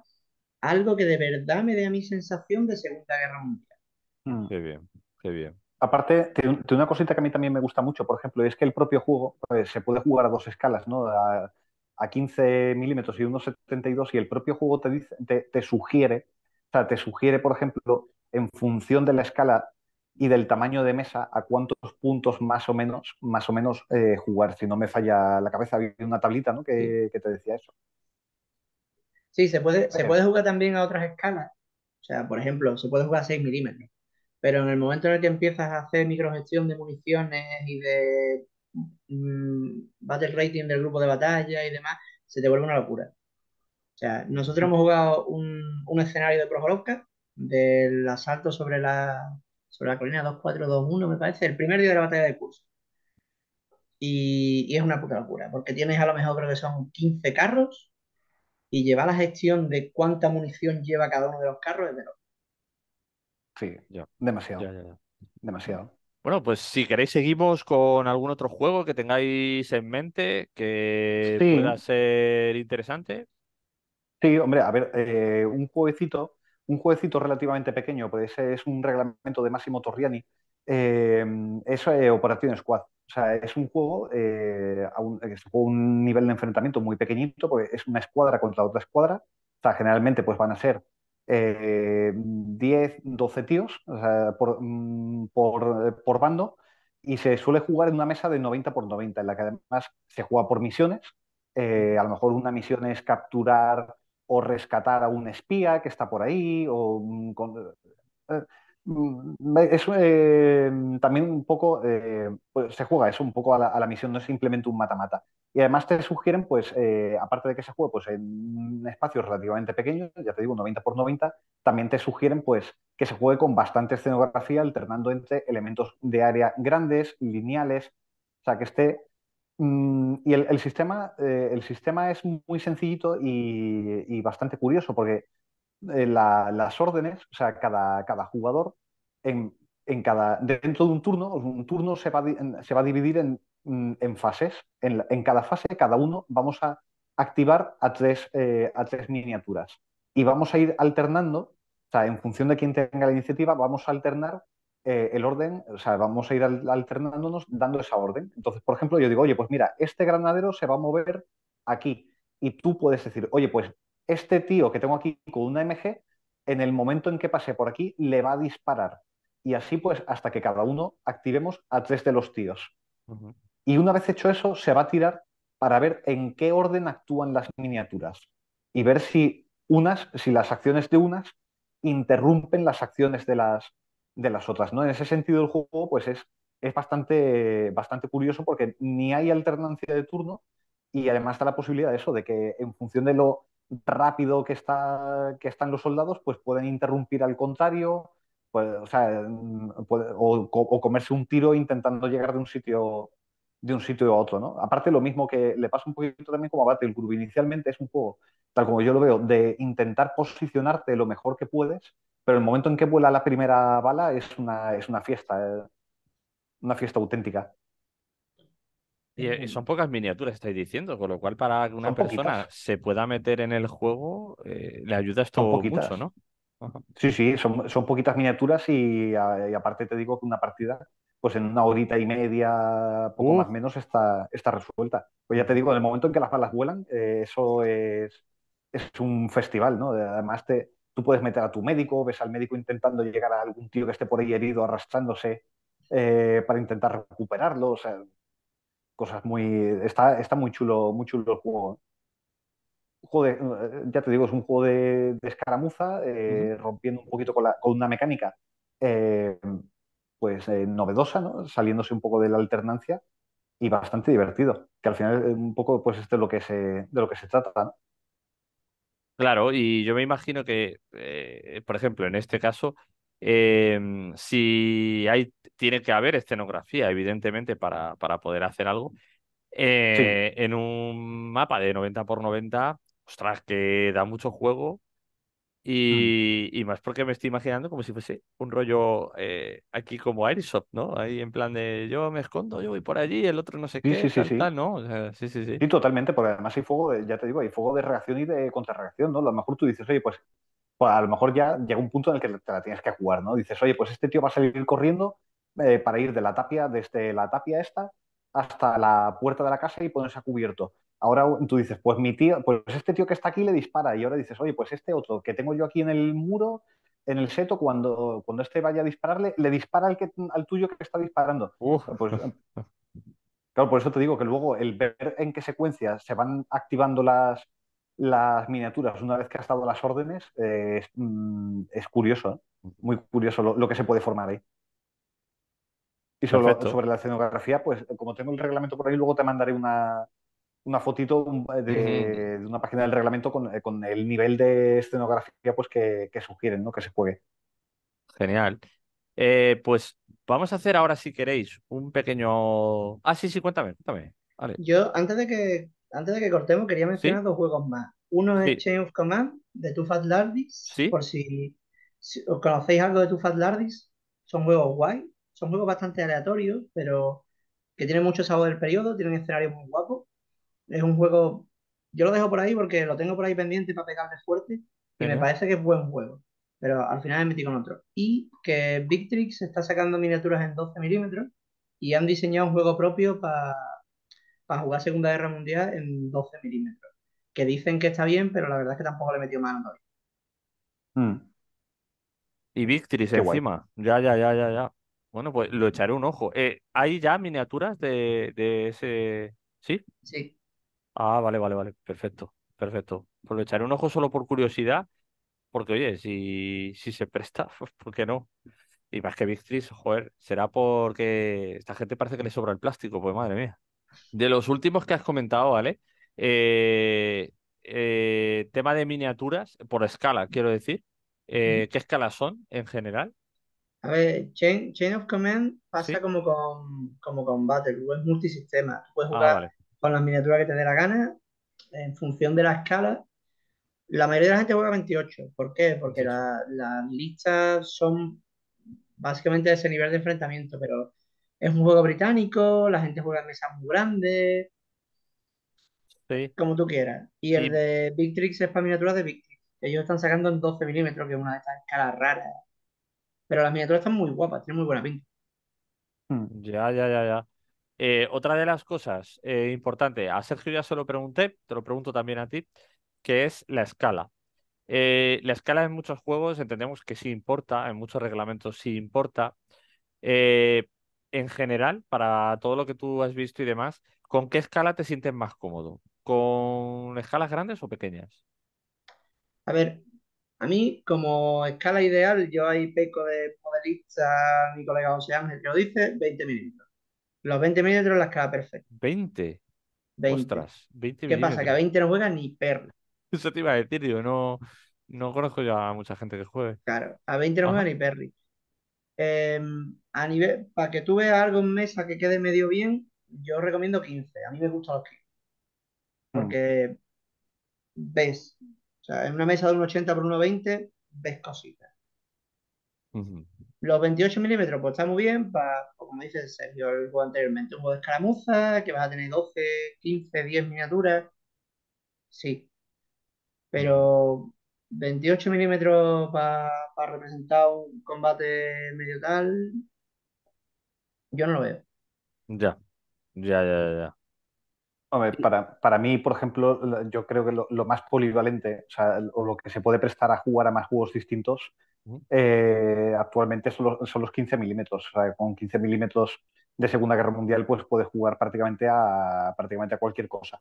algo que de verdad me dé a mi sensación de Segunda Guerra Mundial. Hmm. Qué bien, qué bien. Aparte, de una cosita que a mí también me gusta mucho, por ejemplo, es que el propio juego pues, se puede jugar a dos escalas, ¿no? A, 15 milímetros y 1,72 y el propio juego te, dice, te, te sugiere, o sea, te sugiere, por ejemplo, en función de la escala y del tamaño de mesa a cuántos puntos más o menos, más o menos eh, jugar. Si no me falla la cabeza, había una tablita ¿no? que, te decía eso. Sí, se puede, se puede jugar también a otras escalas. O sea, por ejemplo, se puede jugar a 6 milímetros. Pero en el momento en el que empiezas a hacer microgestión de municiones y de mm, battle rating del grupo de batalla y demás, se te vuelve una locura. O sea, nosotros hemos jugado un, escenario de Prokhorovka del asalto sobre la, sobre la colina 2421, me parece, el primer día de la batalla de curso. Y, es una puta locura, porque tienes a lo mejor creo que son 15 carros y llevar la gestión de cuánta munición lleva cada uno de los carros es de Sí, yo, demasiado. Demasiado. Bueno, pues si queréis seguimos con algún otro juego que tengáis en mente que pueda ser interesante. Sí, hombre, a ver, eh, un jueguecito un jueguecito relativamente pequeño, pues ese es un reglamento de Máximo Torriani, eh, es eh, Operación Squad. O sea, es un juego eh, un, un, nivel de enfrentamiento muy pequeñito, porque es una escuadra contra otra escuadra. O sea, generalmente pues van a ser 10, 12 tíos mm, por, bando y se suele jugar en una mesa de 90 por 90, en la que además se juega por misiones. a lo mejor una misión es capturar o rescatar a un espía que está por ahí, o... Eh, mm, eh, también un poco, eh, pues, se juega eso un poco a la, misión, no es simplemente un mata-mata. Y además te sugieren, pues, aparte de que se juegue pues, en espacios relativamente pequeños, ya te digo, 90 por 90, también te sugieren pues, que se juegue con bastante escenografía, alternando entre elementos de área grandes, lineales, o sea, que esté Mm, y el, sistema, eh, el sistema es muy sencillito y, bastante curioso porque eh, las órdenes, o sea, cada, cada jugador en, cada, dentro de un turno, un turno se va, a dividir en, mm, fases. En, cada fase, cada uno vamos a activar a tres, eh, a tres miniaturas y vamos a ir alternando, o sea, en función de quién tenga la iniciativa, vamos a alternar eh, el orden, o sea, vamos a ir alternándonos dando esa orden. Entonces, por ejemplo, yo digo, oye, pues mira, este granadero se va a mover aquí. Y tú puedes decir, oye, pues este tío que tengo aquí con una MG, en el momento en que pase por aquí, le va a disparar. Y así, pues, hasta que cada uno activemos a tres de los tíos. Y una vez hecho eso, se va a tirar para ver en qué orden actúan las miniaturas y ver si unas, si las acciones de unas interrumpen las acciones de las, de las otras. ¿no? En ese sentido, el juego pues es, es bastante, bastante curioso porque ni hay alternancia de turno y además está la posibilidad de eso, de que en función de lo rápido que, está, que están los soldados, pues pueden interrumpir al contrario, pues, o, mm, o, comerse un tiro intentando llegar de un sitio de un sitio a otro, ¿no? Aparte, lo mismo que le pasa un poquito también como a Group Inicialmente es un juego, tal como yo lo veo, de intentar posicionarte lo mejor que puedes, pero el momento en que vuela la primera bala es una, es una fiesta, eh, una fiesta auténtica. Eh, y, son pocas miniaturas, estáis diciendo, con lo cual para que una persona se pueda meter en el juego, eh, le ayuda esto mucho, ¿no? Sí, sí, son, son poquitas miniaturas y, aparte te digo que una partida, pues en una horita y media, poco más o menos, está, está resuelta. Pues ya te digo, en el momento en que las balas vuelan, eh, eso es, es un festival, ¿no? Además, te, tú puedes meter a tu médico, ves al médico intentando llegar a algún tío que esté por ahí herido, arrastrándose eh, para intentar recuperarlo, o sea, cosas muy... Está, está muy chulo, muy chulo el juego juego eh, ya te digo, es un juego de, escaramuza, eh, rompiendo un poquito con, la, con una mecánica eh, pues novedosa, ¿no? saliéndose un poco de la alternancia y bastante divertido, que al final un poco pues este es lo que se, de lo que se trata. Claro, y yo me imagino que, por ejemplo, en este caso, em, si hay, tiene que haber escenografía, evidentemente, para, para poder hacer algo. En un mapa de 90 x 90, ostras, que da mucho juego. Y, mm. y más porque me estoy imaginando como si fuese un rollo eh, aquí como Airsoft, ¿no? Ahí en plan de yo me escondo, yo voy por allí, el otro no sé qué, sí, sí. ¿no? sí, sí, sí. totalmente, porque además hay fuego, ya te digo, hay fuego de reacción y de contrarreacción, ¿no? A lo mejor tú dices, oye, pues, pues, a lo mejor ya llega un punto en el que te la tienes que jugar, ¿no? Dices, oye, pues este tío va a salir corriendo eh, para ir de la tapia, desde la tapia esta hasta la puerta de la casa y ponerse a cubierto. Ahora tú dices, pues mi tío, pues este tío que está aquí le dispara y ahora dices, oye, pues este otro que tengo yo aquí en el muro, en el seto, cuando, cuando este vaya a dispararle, le dispara al, que, al tuyo que está disparando. Ah, pues, claro, por eso te digo que luego el ver en qué secuencia se van activando las, las miniaturas una vez que has dado las órdenes eh, mm, es, curioso, ¿eh? muy curioso lo, que se puede formar ahí. Y sobre, sobre la escenografía, pues como tengo el reglamento por ahí, luego te mandaré una, una fotito eh, de, una página del reglamento eh, con, el nivel de escenografía pues, que, sugieren ¿no? que se juegue. Genial. Eh, pues vamos a hacer ahora, si queréis, un pequeño. Ah, sí, sí, cuéntame, cuéntame. Yo, antes de que antes de que cortemos, quería mencionar dos juegos más. Uno es Chain of Command de Two Fat Lardis. Por si, os conocéis algo de Two Fat Lardis, son juegos guay, son juegos bastante aleatorios, pero que tienen mucho sabor del periodo, tienen escenario muy guapo es un juego, yo lo dejo por ahí porque lo tengo por ahí pendiente para pegarle fuerte, y me parece que es buen juego, pero al final me metí con otro. Y que Victrix está sacando miniaturas en 12 milímetros y han diseñado un juego propio para pa jugar Segunda Guerra Mundial en 12 milímetros, que dicen que está bien, pero la verdad es que tampoco le he metido mano todavía. Hmm. Y Victrix encima. Ya, ya, ya, ya, ya. Bueno, pues lo echaré un ojo. Eh, ¿Hay ya miniaturas de, de ese? ¿Sí? Sí, Ah, vale, vale, vale. Perfecto, perfecto. Pues un ojo solo por curiosidad, porque oye, si, si se presta, pues ¿por qué no? Y más que Victris, joder, será porque esta gente parece que le sobra el plástico, pues madre mía. De los últimos que has comentado, ¿vale? Eh, eh, tema de miniaturas, por escala, quiero decir. Eh, ¿Qué escalas son en general? A ver, Chain, of Command pasa como, con, como con Battle, es multisistema. Puedes ah, jugar con las miniaturas que te dé la gana, en función de la escala. La mayoría de la gente juega 28. ¿Por qué? Porque las listas son básicamente de ese nivel de enfrentamiento, pero es un juego británico, la gente juega en mesas muy grandes. Sí. Como tú quieras. Y el de Big Tricks es para miniaturas de Big Ellos están sacando en 12 milímetros, que es una de estas escalas raras. Pero las miniaturas están muy guapas, tienen muy buena pinta. Hmm, ya, ya, ya, ya. Eh, otra de las cosas eh, importantes, a Sergio ya se lo pregunté, te lo pregunto también a ti, que es la escala. Eh, la escala en muchos juegos entendemos que sí importa, en muchos reglamentos sí importa. en general, para todo lo que tú has visto y demás, ¿con qué escala te sientes más cómodo? ¿Con escalas grandes o pequeñas? A ver, a mí, como escala ideal, yo hay peco de modelista, mi colega José Ángel, que lo dice, 20 minutos. Los 20 milímetros las queda perfecto. 20. 20. Ostras, 20 ¿Qué pasa? Que a 20 no juega ni perla. Eso te iba a decir, yo no, no conozco ya a mucha gente que juegue. Claro, a 20 no juega ni perry. Em, a nivel, para que tú veas algo en mesa que quede medio bien, yo recomiendo 15. A mí me gustan los 15. Mm. Porque ves, o sea, en una mesa de 1.80 por 1,20 ves cositas. Los 28 milímetros, pues está muy bien, para, pues, como dice Sergio el juego anteriormente, un juego de escaramuza, que vas a tener 12, 15, 10 miniaturas. Sí. Pero 28 milímetros para representar un combate medio tal, yo no lo veo. Ya, ya, ya, ya. Hombre, para, para, mí, por ejemplo, yo creo que lo, lo más polivalente, o, sea, lo que se puede prestar a jugar a más juegos distintos, eh, actualmente son los, 15 milímetros. con 15 milímetros de Segunda Guerra Mundial, pues puedes jugar prácticamente a, prácticamente a cualquier cosa,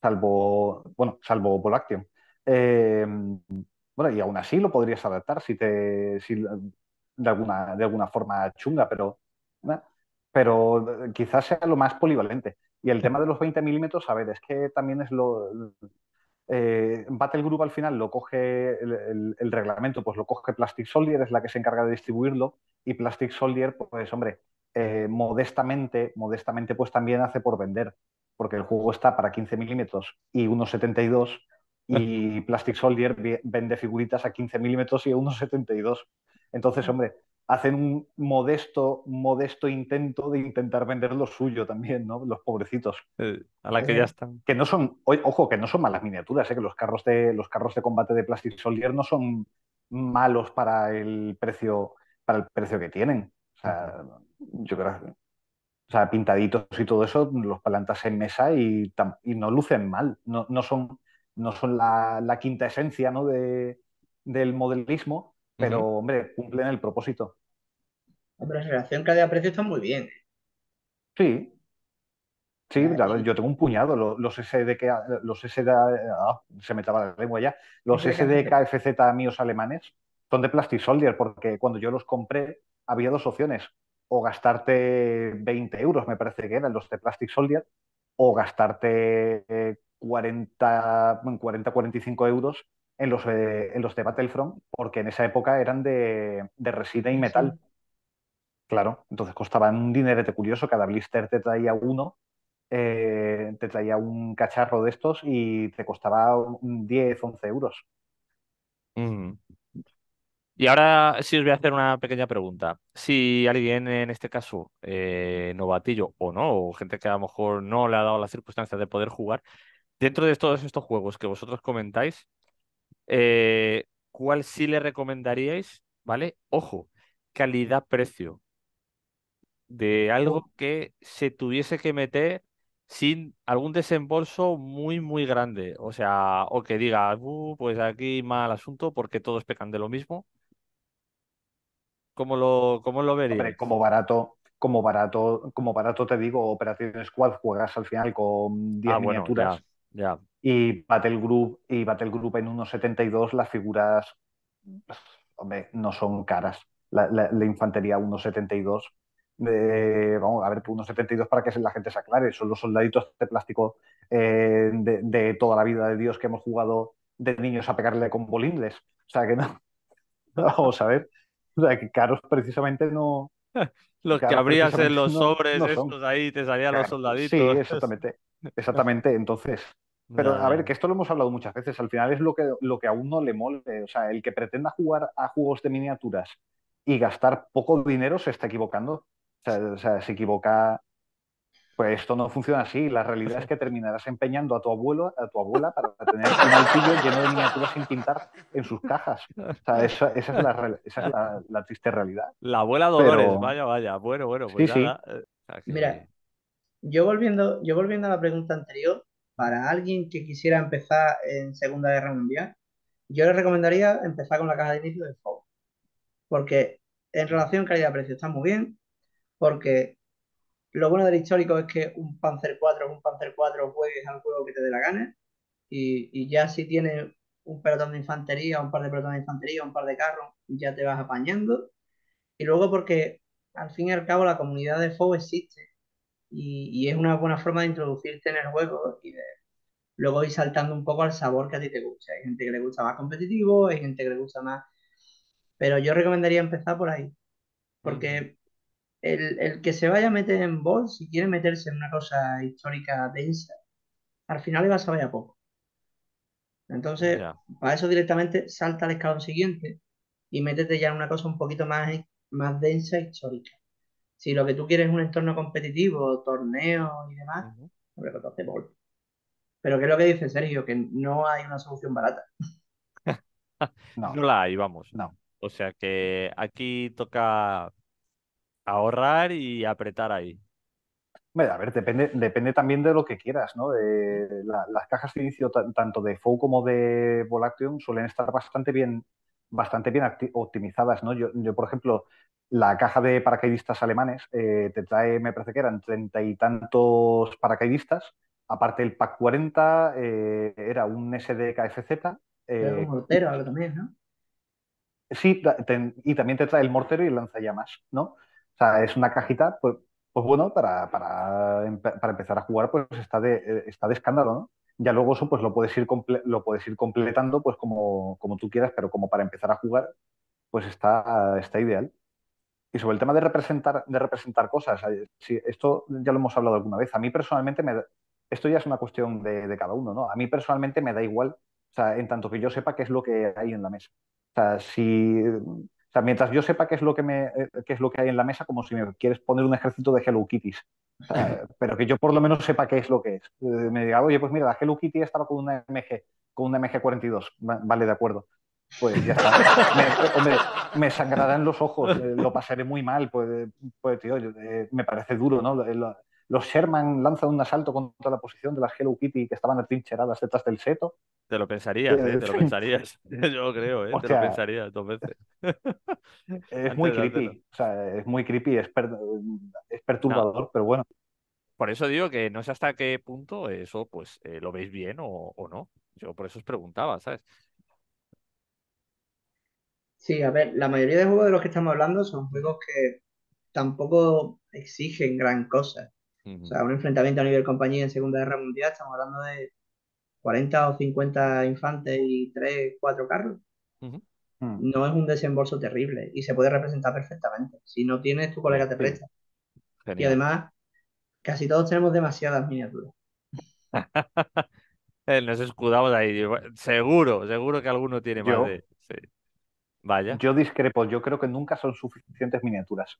salvo, bueno, salvo eh, bueno, y aún así lo podrías adaptar si te, de, alguna, de alguna forma chunga, pero, pero eh, quizás sea lo más polivalente. Y el tema de los 20 milímetros, a ver, es que también es lo, eh, Battle Group al final lo coge el, reglamento, pues lo coge Plastic Soldier, es la que se encarga de distribuirlo, y Plastic Soldier, pues hombre, eh, modestamente, modestamente, pues también hace por vender, porque el juego está para 15 milímetros y 1,72, y Plastic Soldier vende figuritas a 15 milímetros y a 1,72. Entonces, hombre, hacen un modesto, modesto intento de intentar vender lo suyo también, ¿no? Los pobrecitos. Eh, a la que ya eh, están. Que no son, ojo, que no son malas miniaturas, ¿eh? que los carros de los carros de combate de Plastic Soldier no son malos para el precio, para el precio que tienen. O sea, yo sea, pintaditos y todo eso, los plantas en mesa y, no lucen mal. No, no son, no son la, quinta esencia ¿no? de, del modelismo, pero hombre, cumplen el propósito. Hombre, la relación de precio está muy bien. Sí. Sí, yo tengo un puñado, los, SDK, los ah, se me la lengua ya, los SDKFZ míos alemanes son de Plastic Soldier, porque cuando yo los compré había dos opciones, o gastarte 20 euros, me parece que eran los de Plastic Soldier, o gastarte 40, 40 45 euros en los, eh, en los de Battlefront, porque en esa época eran de, de resina y metal. Claro, entonces costaban un dinerete curioso, cada blister te traía uno, eh, te traía un cacharro de estos y te costaba 10, 11 euros. Mm. Y ahora sí os voy a hacer una pequeña pregunta. Si alguien, en este caso, eh, novatillo o no, o gente que a lo mejor no le ha dado las circunstancia de poder jugar, dentro de todos estos juegos que vosotros comentáis, eh, ¿Cuál sí le recomendaríais? ¿Vale? Ojo, calidad-precio. De algo que se tuviese que meter sin algún desembolso muy, muy grande. O sea, o que diga uh, pues aquí mal asunto porque todos pecan de lo mismo. ¿Cómo lo, cómo lo verías? como barato, como barato, como barato te digo, operaciones Squad juegas al final con 10 ah, miniaturas. Y Battle Group y Battle Group en 1.72 las figuras no son caras. La, infantería 1.72 eh, vamos a ver, 1.72 pues para que la gente se aclare, son los soldaditos de plástico eh, de, toda la vida de Dios que hemos jugado de niños a pegarle con bolingles. O sea que no, vamos a ver, o sea que caros precisamente no... los que abrías en los sobres estos ahí, te salían los soldaditos. Sí, exactamente. Exactamente, entonces. Pero a ver, que esto lo hemos hablado muchas veces, al final es lo que, lo que a uno le mole. O sea, el que pretenda jugar a juegos de miniaturas y gastar poco dinero se está equivocando. O sea, se equivoca. Pues esto no funciona así. La realidad es que terminarás empeñando a tu abuelo, a tu abuela, para tener un altillo lleno de miniaturas sin pintar en sus cajas. O sea, esa, es, la, esa la, triste realidad. La abuela Dolores, vaya, vaya. Bueno, bueno, pues Sí. Eh, Mira, yo volviendo, yo volviendo a la pregunta anterior, para alguien que quisiera empezar en Segunda Guerra Mundial, yo le recomendaría empezar con la caja de inicio de FOB. Porque en relación calidad-precio está muy bien, porque lo bueno del histórico es que un Panzer 4 es un Panzer 4, juegues al juego que te dé la gana, y, y ya si tienes un pelotón de infantería, un par de pelotones de infantería, un par de carros, ya te vas apañando. Y luego porque al fin y al cabo la comunidad de FOB existe y, es una buena forma de introducirte en el juego y de luego ir saltando un poco al sabor que a ti te gusta. Hay gente que le gusta más competitivo, hay gente que le gusta más... Pero yo recomendaría empezar por ahí, porque mm. el, que se vaya a meter en voz, si quiere meterse en una cosa histórica densa, al final le va a saber a poco. Entonces, para eso directamente salta al escalón siguiente y métete ya en una cosa un poquito más, más densa e histórica. Si lo que tú quieres es un entorno competitivo, torneo y demás, uh -huh. hombre, bol. Pero ¿qué es lo que dice Sergio, que no hay una solución barata. no. la hay, vamos. No. O sea que aquí toca ahorrar y apretar ahí. a ver, depende, también de lo que quieras, ¿no? De las cajas de inicio, tanto de FOU como de Volaction, suelen estar bastante bien bastante bien optimizadas, ¿no? Yo, yo, por ejemplo, la caja de paracaidistas alemanes eh, te trae, me parece que eran treinta y tantos paracaidistas, aparte el PAC 40, eh, era un SDKFZ. un eh, mortero algo también, ¿no? Sí, y también te trae el mortero y el lanzallamas, ¿no? O sea, es una cajita, pues, pues bueno, para, para, em, para empezar a jugar, pues está de, está de escándalo, ¿no? ya luego eso pues lo puedes ir, lo puedes ir completando pues como, como, tú quieras, pero como para empezar a jugar, pues está, está ideal. Y sobre el tema de representar, de representar cosas, eh, si esto ya lo hemos hablado alguna vez, a mí personalmente esto ya es una cuestión de, cada uno, ¿no? A mí personalmente me da igual, sea, en tanto que yo sepa qué es lo que hay en la mesa. O sea, si sea, mientras yo sepa qué es lo que me, eh, es lo que hay en la mesa, como si me quieres poner un ejército de Hello Kitties. pero que yo por lo menos sepa qué es lo que es. Eh, me diga, oye, pues mira, la Hello Kitty estaba con una MG, con una MG42. Vale, de acuerdo. Pues ya está. Me, sangrarán los ojos, eh, lo pasaré muy mal. Pues, pues tío, me parece duro, ¿no? los Sherman lanzan un asalto contra la posición de las Hello Kitty que estaban atrincheradas detrás del seto. Te lo pensarías, eh, ¿eh? te lo pensarías. Yo creo, ¿eh? te lo pensarías dos veces. Es muy creepy, es muy creepy, es, perturbador, pero bueno. Por eso digo que no sé hasta qué punto eso pues eh, lo veis bien o, o no. Yo por eso os preguntaba, ¿sabes? Sí, a ver, la mayoría de juegos de los que estamos hablando son juegos que tampoco exigen gran cosa. O sea, un enfrentamiento a nivel compañía en Segunda Guerra Mundial, estamos hablando de 40 o 50 infantes y 3, 4 carros. Hmm. No es un desembolso terrible y se puede representar perfectamente. Si no tienes, tu colega te presta. Y además, casi todos tenemos demasiadas miniaturas. Nos escudamos ahí. Seguro, seguro que alguno tiene más de. Vaya. Yo discrepo, yo creo que nunca son suficientes miniaturas.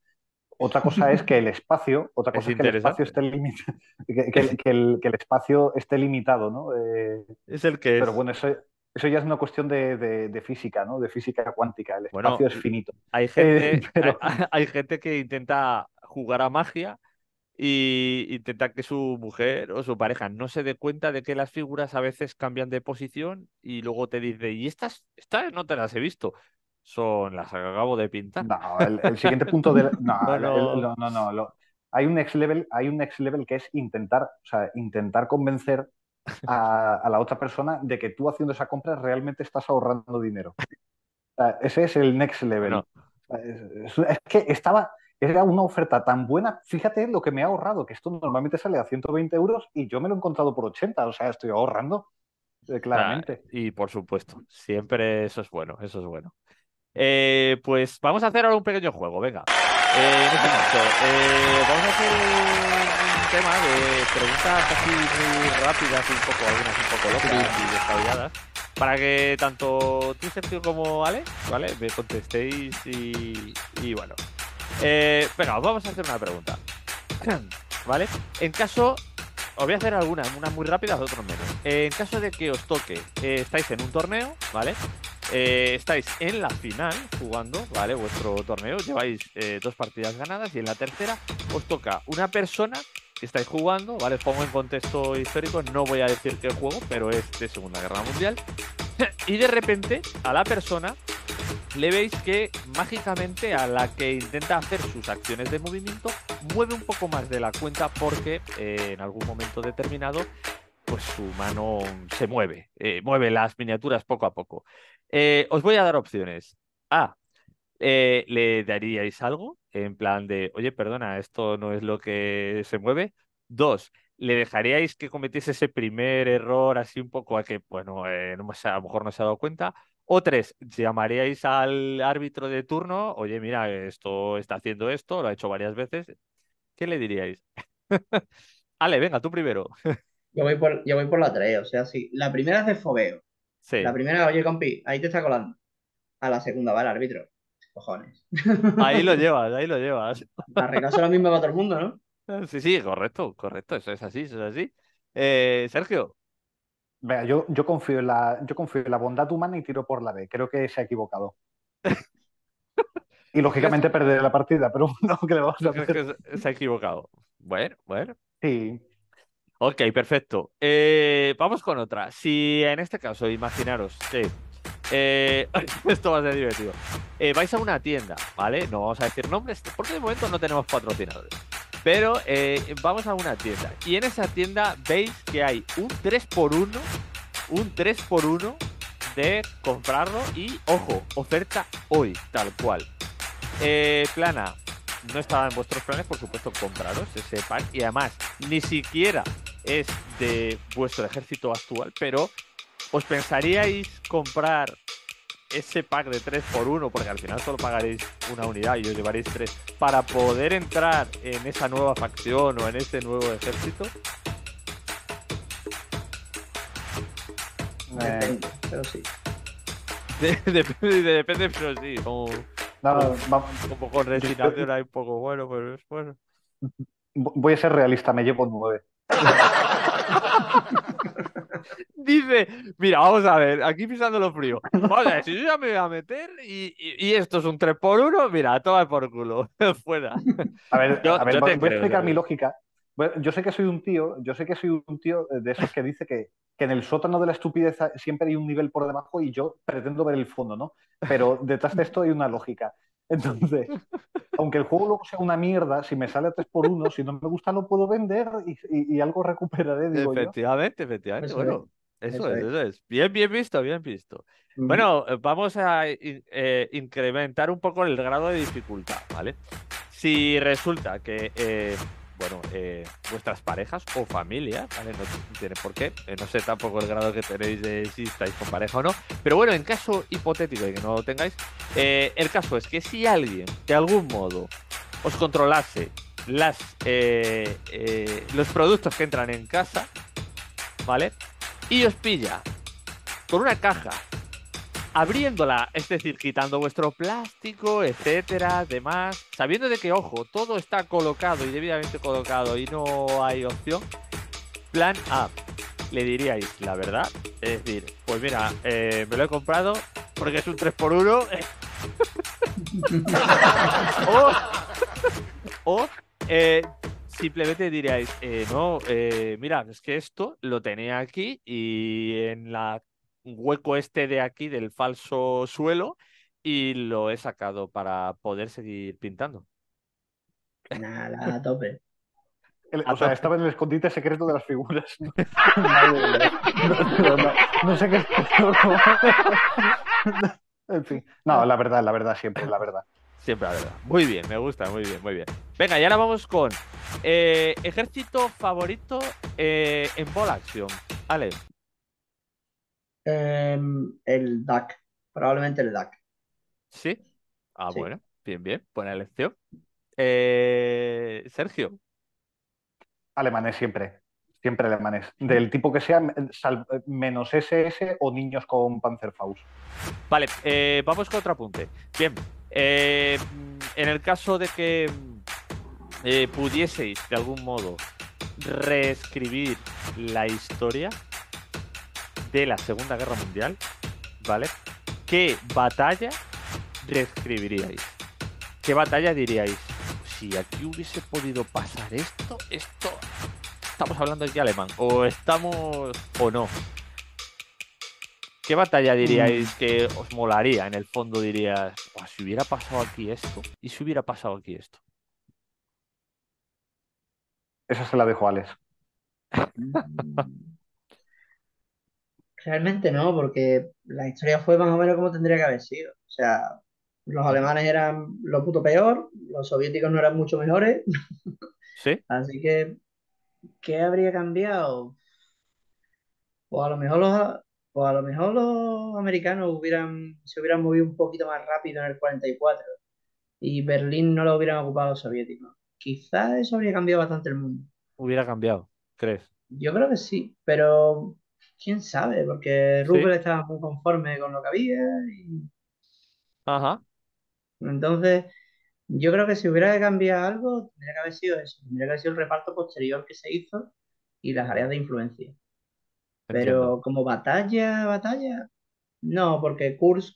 Otra cosa es que el espacio, otra cosa es, que el espacio esté limitado, que, el, espacio esté limitado, ¿no? Eh, es el que es. Pero bueno, eso, ya es una cuestión de, física, ¿no? De física cuántica. El espacio es finito. Hay eh, gente, hay, gente que intenta jugar a magia y intenta que su mujer o su pareja no se dé cuenta de que las figuras a veces cambian de posición y luego te dice, y estas no te las he visto son las que acabo de pintar. No, el, siguiente punto del. No, no, no, hay un next level, hay un next level que es intentar, o sea, intentar convencer a, la otra persona de que tú haciendo esa compra realmente estás ahorrando dinero. ese es el next level. Es, que estaba, era una oferta tan buena. Fíjate lo que me ha ahorrado, que esto normalmente sale a 120 euros y yo me lo he encontrado por 80, o sea, estoy ahorrando. Eh, claramente. y por supuesto, siempre eso es bueno, eso es bueno. Eh, pues vamos a hacer ahora un pequeño juego, venga. Eh, este eh, vamos a hacer un tema de preguntas así muy rápidas, un poco, algunas un poco locas y descabelladas, para que tanto tú, Sergio, como Ale, ¿vale? Me contestéis y, y bueno. Eh, os vamos a hacer una pregunta. ¿Vale? En caso os voy a hacer algunas, unas muy rápidas, otras menos. en caso de que os toque, estáis en un torneo, ¿vale? Eh, estáis en la final jugando, ¿vale? Vuestro torneo, lleváis eh, dos partidas ganadas y en la tercera os toca una persona que estáis jugando, ¿vale? pongo en contexto histórico, no voy a decir qué juego, pero es de Segunda Guerra Mundial. y de repente a la persona le veis que mágicamente a la que intenta hacer sus acciones de movimiento mueve un poco más de la cuenta porque eh, en algún momento determinado pues su mano se mueve, eh, mueve las miniaturas poco a poco. Eh, os voy a dar opciones. A, eh, le daríais algo en plan de, oye, perdona, esto no es lo que se mueve. Dos, le dejaríais que cometiese ese primer error así un poco a que, bueno, a lo mejor no se ha dado cuenta. O tres, llamaríais al árbitro de turno, oye, mira, esto está haciendo esto, lo ha hecho varias veces. ¿Qué le diríais? Ale, venga, tú primero. Yo voy por, la 3, o sea, sí. La primera es de fobeo. La primera, oye, compi, ahí te está colando. A la segunda va el árbitro. Cojones. Ahí lo llevas, ahí lo llevas. La es lo mismo para todo el mundo, ¿no? Sí, sí, correcto, correcto. Eso es así, eso es así. Eh, Sergio. Vea, yo, yo, confío en la, yo confío en la bondad humana y tiro por la B. Creo que se ha equivocado. y lógicamente perderé la partida, pero no, que le vamos a hacer? Se ha equivocado. Bueno, bueno. Sí, Ok, perfecto. Eh, vamos con otra. Si en este caso, imaginaros, que eh, esto va a ser divertido. Eh, vais a una tienda, ¿vale? No vamos a decir nombres, porque de momento no tenemos patrocinadores. Pero vamos a una tienda. Y en esa tienda veis que hay un 3x1, un 3x1 de comprarlo y, ojo, oferta hoy, tal cual. plana, no estaba en vuestros planes, por supuesto, compraros ese pack. Y además, ni siquiera es de vuestro ejército actual, pero ¿os pensaríais comprar ese pack de 3 x 1 porque al final solo pagaréis una unidad y os llevaréis 3, para poder entrar en esa nueva facción o en ese nuevo ejército? Eh, depende, pero sí. depende, depende, pero sí. Como, no, no, un poco ahí, un poco bueno, pero es bueno. Voy a ser realista, me llevo 9. Dice, mira, vamos a ver, aquí lo frío. Vale, si yo ya me voy a meter y, esto es un 3 por 1 mira, toma por culo, fuera. A ver, voy, a explicar mi lógica. Yo sé que soy un tío, yo sé que soy un tío de esos que dice que, que en el sótano de la estupidez siempre hay un nivel por debajo y yo pretendo ver el fondo, ¿no? Pero detrás de esto hay una lógica. Entonces, aunque el juego luego sea una mierda, si me sale a 3 x 1 si no me gusta lo puedo vender y, algo recuperaré. Digo efectivamente, yo. efectivamente. Eso bueno, es. Eso, es, Bien, bien visto, bien visto. Bueno, eh, vamos a eh, incrementar un poco el grado de dificultad, ¿vale? Si resulta que eh, bueno, eh, vuestras parejas o familias, ¿vale? No tiene por qué, eh, no sé tampoco el grado que tenéis de si estáis con pareja o no, pero bueno, en caso hipotético de que no lo tengáis, eh, el caso es que si alguien de algún modo os controlase las, los productos que entran en casa, ¿vale? Y os pilla con una caja abriéndola, es decir, quitando vuestro plástico, etcétera, demás, sabiendo de que, ojo, todo está colocado y debidamente colocado y no hay opción, plan A, le diríais la verdad, es decir, pues mira, eh, me lo he comprado porque es un 3x1. o, eh, simplemente diríais, eh, no, mira, es que esto lo tenía aquí y en la hueco este de aquí del falso suelo y lo he sacado para poder seguir pintando. Nada, a tope. o sea, estaba en el escondite secreto de las figuras. no, sé qué. Es en fin. No, la verdad, la verdad, siempre, la verdad. Siempre, la verdad. Muy bien, me gusta, muy bien, muy bien. Venga, y ahora vamos con ejército favorito en bola acción. Alex. Em, el DAC, probablemente el DAC. Sí. Ah, bueno, bien, bien, buena elección. Eh, Sergio. Alemanes siempre, siempre alemanes. Del tipo que sea, menos SS o niños con Panzerfaust. Vale, eh, vamos con otro apunte. Bien, eh, en el caso de que pudieseis de algún modo reescribir la historia, de la Segunda Guerra Mundial, ¿vale? ¿Qué batalla reescribiríais? ¿Qué batalla diríais? Si aquí hubiese podido pasar esto, esto. Estamos hablando aquí alemán. O estamos. o no. ¿Qué batalla diríais mm. que os molaría? En el fondo dirías, si hubiera pasado aquí esto, y si hubiera pasado aquí esto. Esa se la dejo a Alex. Realmente no, porque la historia fue más o menos como tendría que haber sido. O sea, los alemanes eran lo puto peor, los soviéticos no eran mucho mejores. Sí. Así que, ¿qué habría cambiado? o a lo mejor los, lo mejor los americanos hubieran, se hubieran movido un poquito más rápido en el 44 y Berlín no lo hubieran ocupado los soviéticos. Quizás eso habría cambiado bastante el mundo. Hubiera cambiado, ¿crees? Yo creo que sí, pero quién sabe, porque Rupert estaba muy conforme con lo que había. Y... Ajá. Entonces, yo creo que si hubiera que cambiar algo, tendría que haber sido eso, tendría que haber sido el reparto posterior que se hizo y las áreas de influencia. Pero como batalla, batalla, no, porque Kursk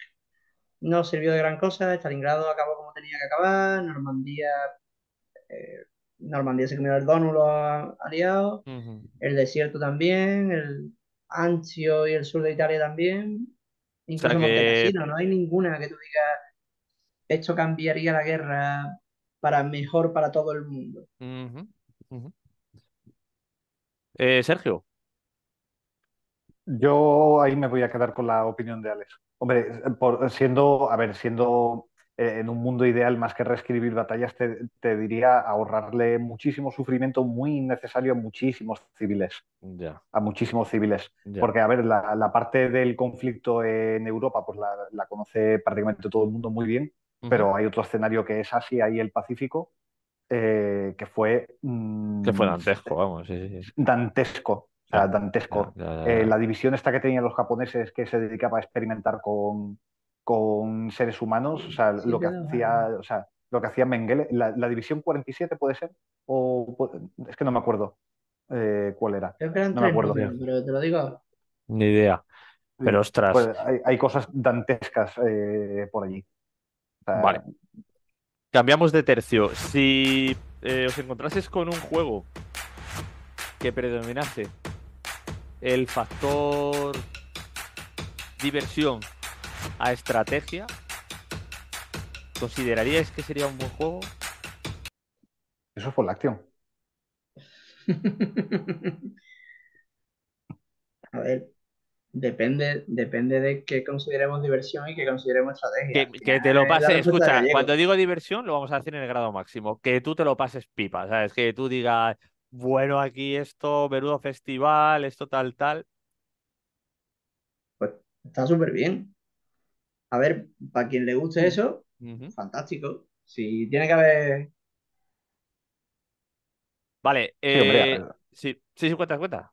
no sirvió de gran cosa, Stalingrado acabó como tenía que acabar, Normandía eh, Normandía se comió el Dónulo aliado, el desierto también, el, Anzio y el sur de Italia también. Incluso no hay ninguna que tú digas esto cambiaría la guerra para mejor para todo el mundo. Eh, Sergio. Yo ahí me voy a quedar con la opinión de Alex. Hombre, por, siendo, a ver, siendo eh, en un mundo ideal, más que reescribir batallas, te, diría ahorrarle muchísimo sufrimiento muy innecesario a muchísimos civiles. A muchísimos civiles. Porque, a ver, la, parte del conflicto en Europa, pues la, conoce prácticamente todo el mundo muy bien, pero hay otro escenario que es Asia y el Pacífico. Eh, que fue. Mm, que fue dantesco, vamos. Dantesco, dantesco. la división esta que tenían los japoneses que se dedicaba a experimentar con, con seres humanos, o sea, lo que hacía, o sea, lo que hacía Mengele, la, división 47 puede ser, o es que no me acuerdo eh, cuál era. no me acuerdo. pero te lo digo. Ni idea. Pero ostras. Pues, hay, cosas dantescas eh, por allí. vale. Cambiamos de tercio. Si eh, os encontrases con un juego que predominase el factor diversión a estrategia, ¿consideraríais que sería un buen juego? Eso fue la acción. a ver, Depende, depende de qué consideremos diversión y qué consideremos estrategia. Que, te lo pases, escucha, cuando digo diversión lo vamos a hacer en el grado máximo, que tú te lo pases pipa, ¿sabes? Que tú digas, bueno, aquí esto, menudo festival, esto tal, tal. Pues está súper bien. A ver, para quien le guste eso, fantástico. Si tiene que haber. Vale, sí, eh, sí, cuenta, cuenta.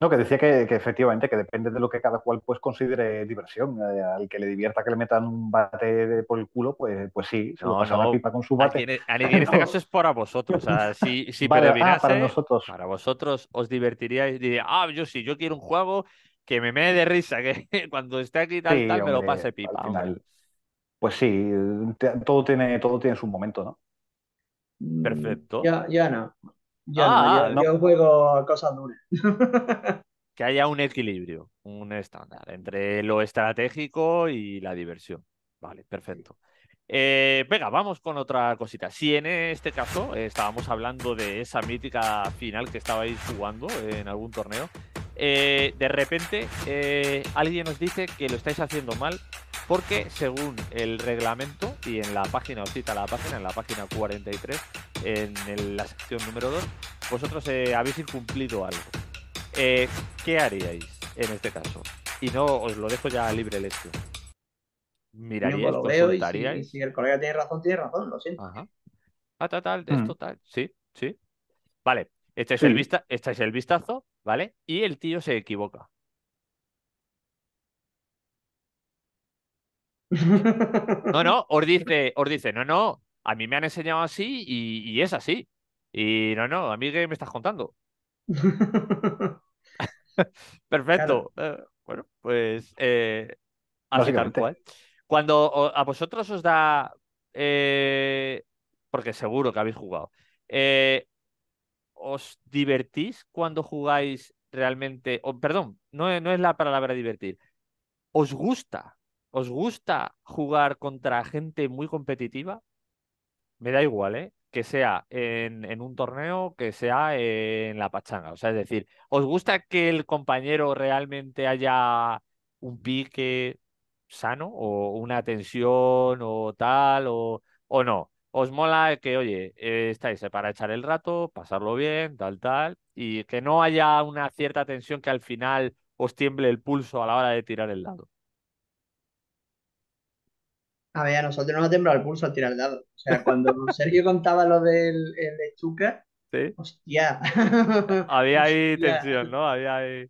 No, que decía que, efectivamente que depende de lo que cada cual pues considere diversión. Eh, al que le divierta que le metan un bate por el culo, pues, pues sí, se no, lo pasa pipa con su bate. E, en, este caso es ah, para vosotros. si, para nosotros. Para vosotros os divertiríais. Diría, ah, yo sí, yo quiero un juego que me me de risa, que cuando esté aquí tal, tal, me lo pase pipa. pues sí, todo, tiene, todo tiene su momento, ¿no? Mm, perfecto. Ya, no. Ya, no, ah, juego cosas duras. que haya un equilibrio, un estándar entre lo estratégico y la diversión. Vale, perfecto. Eh, venga, vamos con otra cosita. Si en este caso eh, estábamos hablando de esa mítica final que estabais jugando en algún torneo, eh, de repente eh, alguien nos dice que lo estáis haciendo mal porque según el reglamento y en la página, os cita la página, en la página 43, en la sección número 2, vosotros eh, habéis incumplido algo. ¿Qué haríais en este caso? Y no os lo dejo ya libre el Miraríais, no lo y si, el colega tiene razón, tiene razón, lo siento. Ajá. Ah, tal, tal, mm. esto, tal. Sí, sí. Vale, Echáis, este este es el vistazo, ¿vale? Y el tío se equivoca. No, no, os dice, os dice, no, no, a mí me han enseñado así y, es así. Y no, no, a mí qué me estás contando. Perfecto. Eh, bueno, pues eh, así Cuando a vosotros os da, eh, porque seguro que habéis jugado, os divertís cuando jugáis realmente, o, perdón, no, no es la palabra divertir, os gusta, os gusta jugar contra gente muy competitiva, me da igual, ¿eh? que sea en, un torneo, que sea en la pachanga. O sea, es decir, ¿os gusta que el compañero realmente haya un pique sano o una tensión o tal o no? os mola que, oye, eh, estáis para echar el rato, pasarlo bien, tal, tal, y que no haya una cierta tensión que al final os tiemble el pulso a la hora de tirar el dado. A ver, a nosotros nos ha temblado el pulso al tirar el dado. O sea, cuando Sergio contaba lo del el ¿Sí? hostia. Había ahí tensión, ¿no? Había ahí.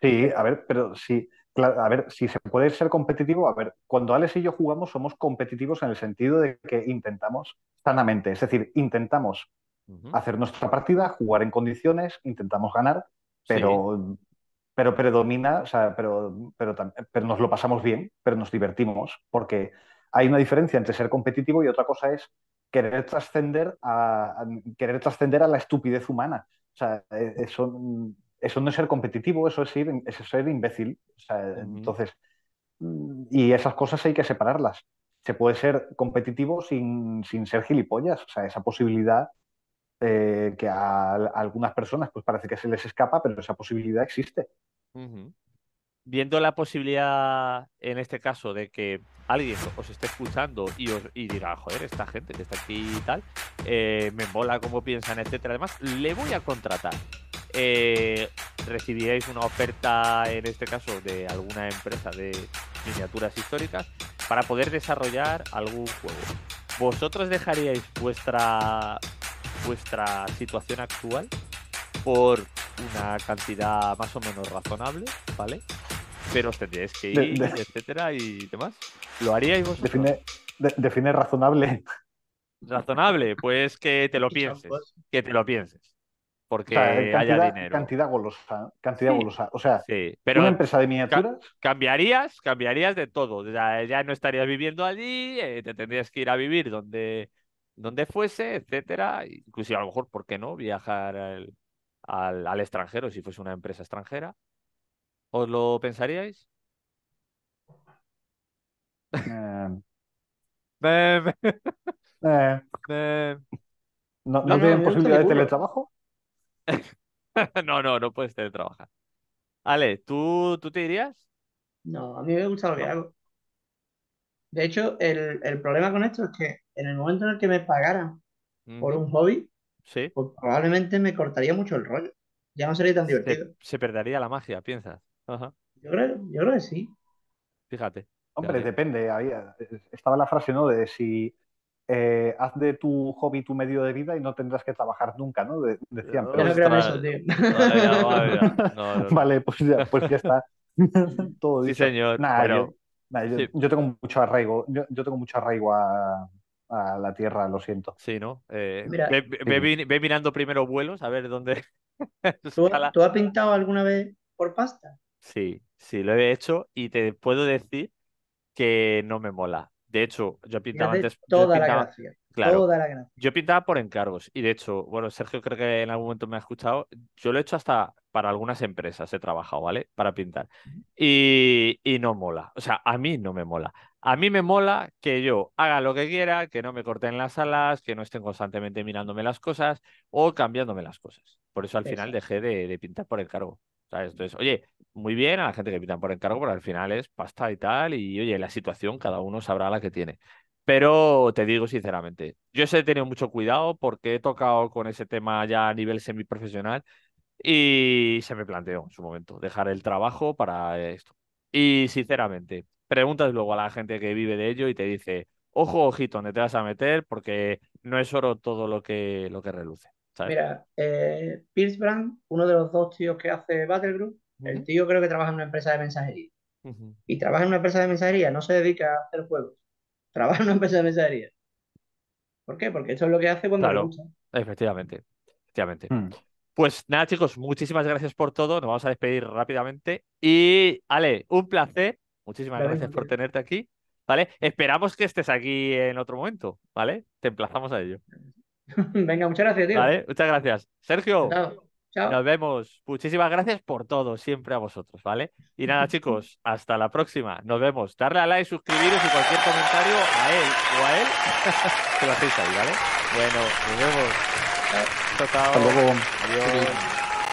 Sí, a ver, pero sí a ver, si se puede ser competitivo, a ver, cuando Alex y yo jugamos somos competitivos en el sentido de que intentamos sanamente, es decir, intentamos hacer nuestra partida, jugar en condiciones, intentamos ganar, pero, pero predomina, o sea, pero, pero, pero nos lo pasamos bien, pero nos divertimos, porque hay una diferencia entre ser competitivo y otra cosa es querer trascender a, querer trascender a la estupidez humana. O sea, e, eso mm, eso no es ser competitivo, eso es, eso es ser imbécil. Entonces, mm, y esas cosas hay que separarlas. Se puede ser competitivo sin, ser gilipollas. O sea, esa posibilidad eh, que a, algunas personas pues parece que se les escapa, pero esa posibilidad existe. Viendo la posibilidad, en este caso, de que alguien os esté escuchando y, os, joder, esta gente que está aquí y tal, eh, me mola cómo piensan, etcétera. Además, le voy a contratar. Eh, recibiríais una oferta, en este caso, de alguna empresa de miniaturas históricas para poder desarrollar algún juego. ¿Vosotros dejaríais vuestra, vuestra situación actual por una cantidad más o menos razonable, ¿vale? Pero os tendríais que ir, etcétera, y demás. ¿Lo haríais vosotros? Define, define razonable. Razonable, pues que te lo pienses. Pues. Que te lo pienses porque haya dinero. Cantidad golosa, cantidad golosa. O sea, una empresa de miniaturas. cambiarías, cambiarías de todo. Ya, no estarías viviendo allí, eh, te tendrías que ir a vivir donde, donde fuese, etcétera. Inclusive a lo mejor, ¿por qué no? Viajar al, al, al extranjero si fuese una empresa extranjera. ¿Os lo pensaríais? Eh. Eh. no tienen posibilidad de teletrabajo? no, no, no puedes trabajar Ale, ¿tú, ¿tú te irías? No, a mí me gusta lo que hago. De hecho, el, problema con esto es que en el momento en el que me pagaran por un hobby, pues probablemente me cortaría mucho el rollo. Ya no sería tan divertido. Se, perdería la magia, piensas. Yo, creo, yo creo que sí. Fíjate. Hombre, depende. Había, estaba la frase, ¿no? De si eh, haz de tu hobby tu medio de vida y no tendrás que trabajar nunca, ¿no? decían. eso, Vale, pues, ya, pues está. Todo sí, señor. yo, tengo mucho arraigo. Yo, tengo mucho arraigo a, la tierra, lo siento. Sí, ¿no? Eh, ve, mirando primero vuelos, a ver dónde. ¿Tú has pintado alguna vez por pasta? Sí, sí, lo he hecho y te puedo decir que no me mola. De hecho, yo pintaba antes. Toda gracia. Yo pintaba por encargos. Y de hecho, bueno, Sergio creo que en algún momento me ha escuchado. Yo lo he hecho hasta para algunas empresas, he trabajado, ¿vale? Para pintar. Y, y no mola. O sea, a mí no me mola. A mí me mola que yo haga lo que quiera, que no me corten las alas, que no estén constantemente mirándome las cosas o cambiándome las cosas. Por eso al final dejé de, de pintar por encargo. Entonces, oye, muy bien a la gente que pitan por encargo, pero al final es pasta y tal, y oye, la situación cada uno sabrá la que tiene. Pero te digo sinceramente, yo sé he tenido mucho cuidado porque he tocado con ese tema ya a nivel semiprofesional y se me planteó en su momento dejar el trabajo para esto. Y sinceramente, preguntas luego a la gente que vive de ello y te dice, ojo, ojito, donde te vas a meter porque no es oro todo lo que, lo que reluce. Mira, eh, Pierce Brand, uno de los dos tíos que hace Battle Group el tío creo que trabaja en una empresa de mensajería. Y trabaja en una empresa de mensajería, no se dedica a hacer juegos. Trabaja en una empresa de mensajería. ¿Por qué? Porque eso es lo que hace cuando claro, Efectivamente, efectivamente. Hmm. Pues nada, chicos, muchísimas gracias por todo. Nos vamos a despedir rápidamente. Y Ale, un placer. Muchísimas gracias, gracias por tenerte aquí. ¿Vale? Esperamos que estés aquí en otro momento, ¿vale? Te emplazamos a ello. Venga, muchas gracias, tío. muchas gracias. Sergio, Chao. nos vemos. Muchísimas gracias por todo, siempre a vosotros, ¿vale? Y nada, chicos, hasta la próxima. Nos vemos. Darle a like, suscribiros y cualquier comentario a él o a él, que lo hacéis ahí, ¿vale? Bueno, nos vemos. Chao. Hasta luego. Adiós.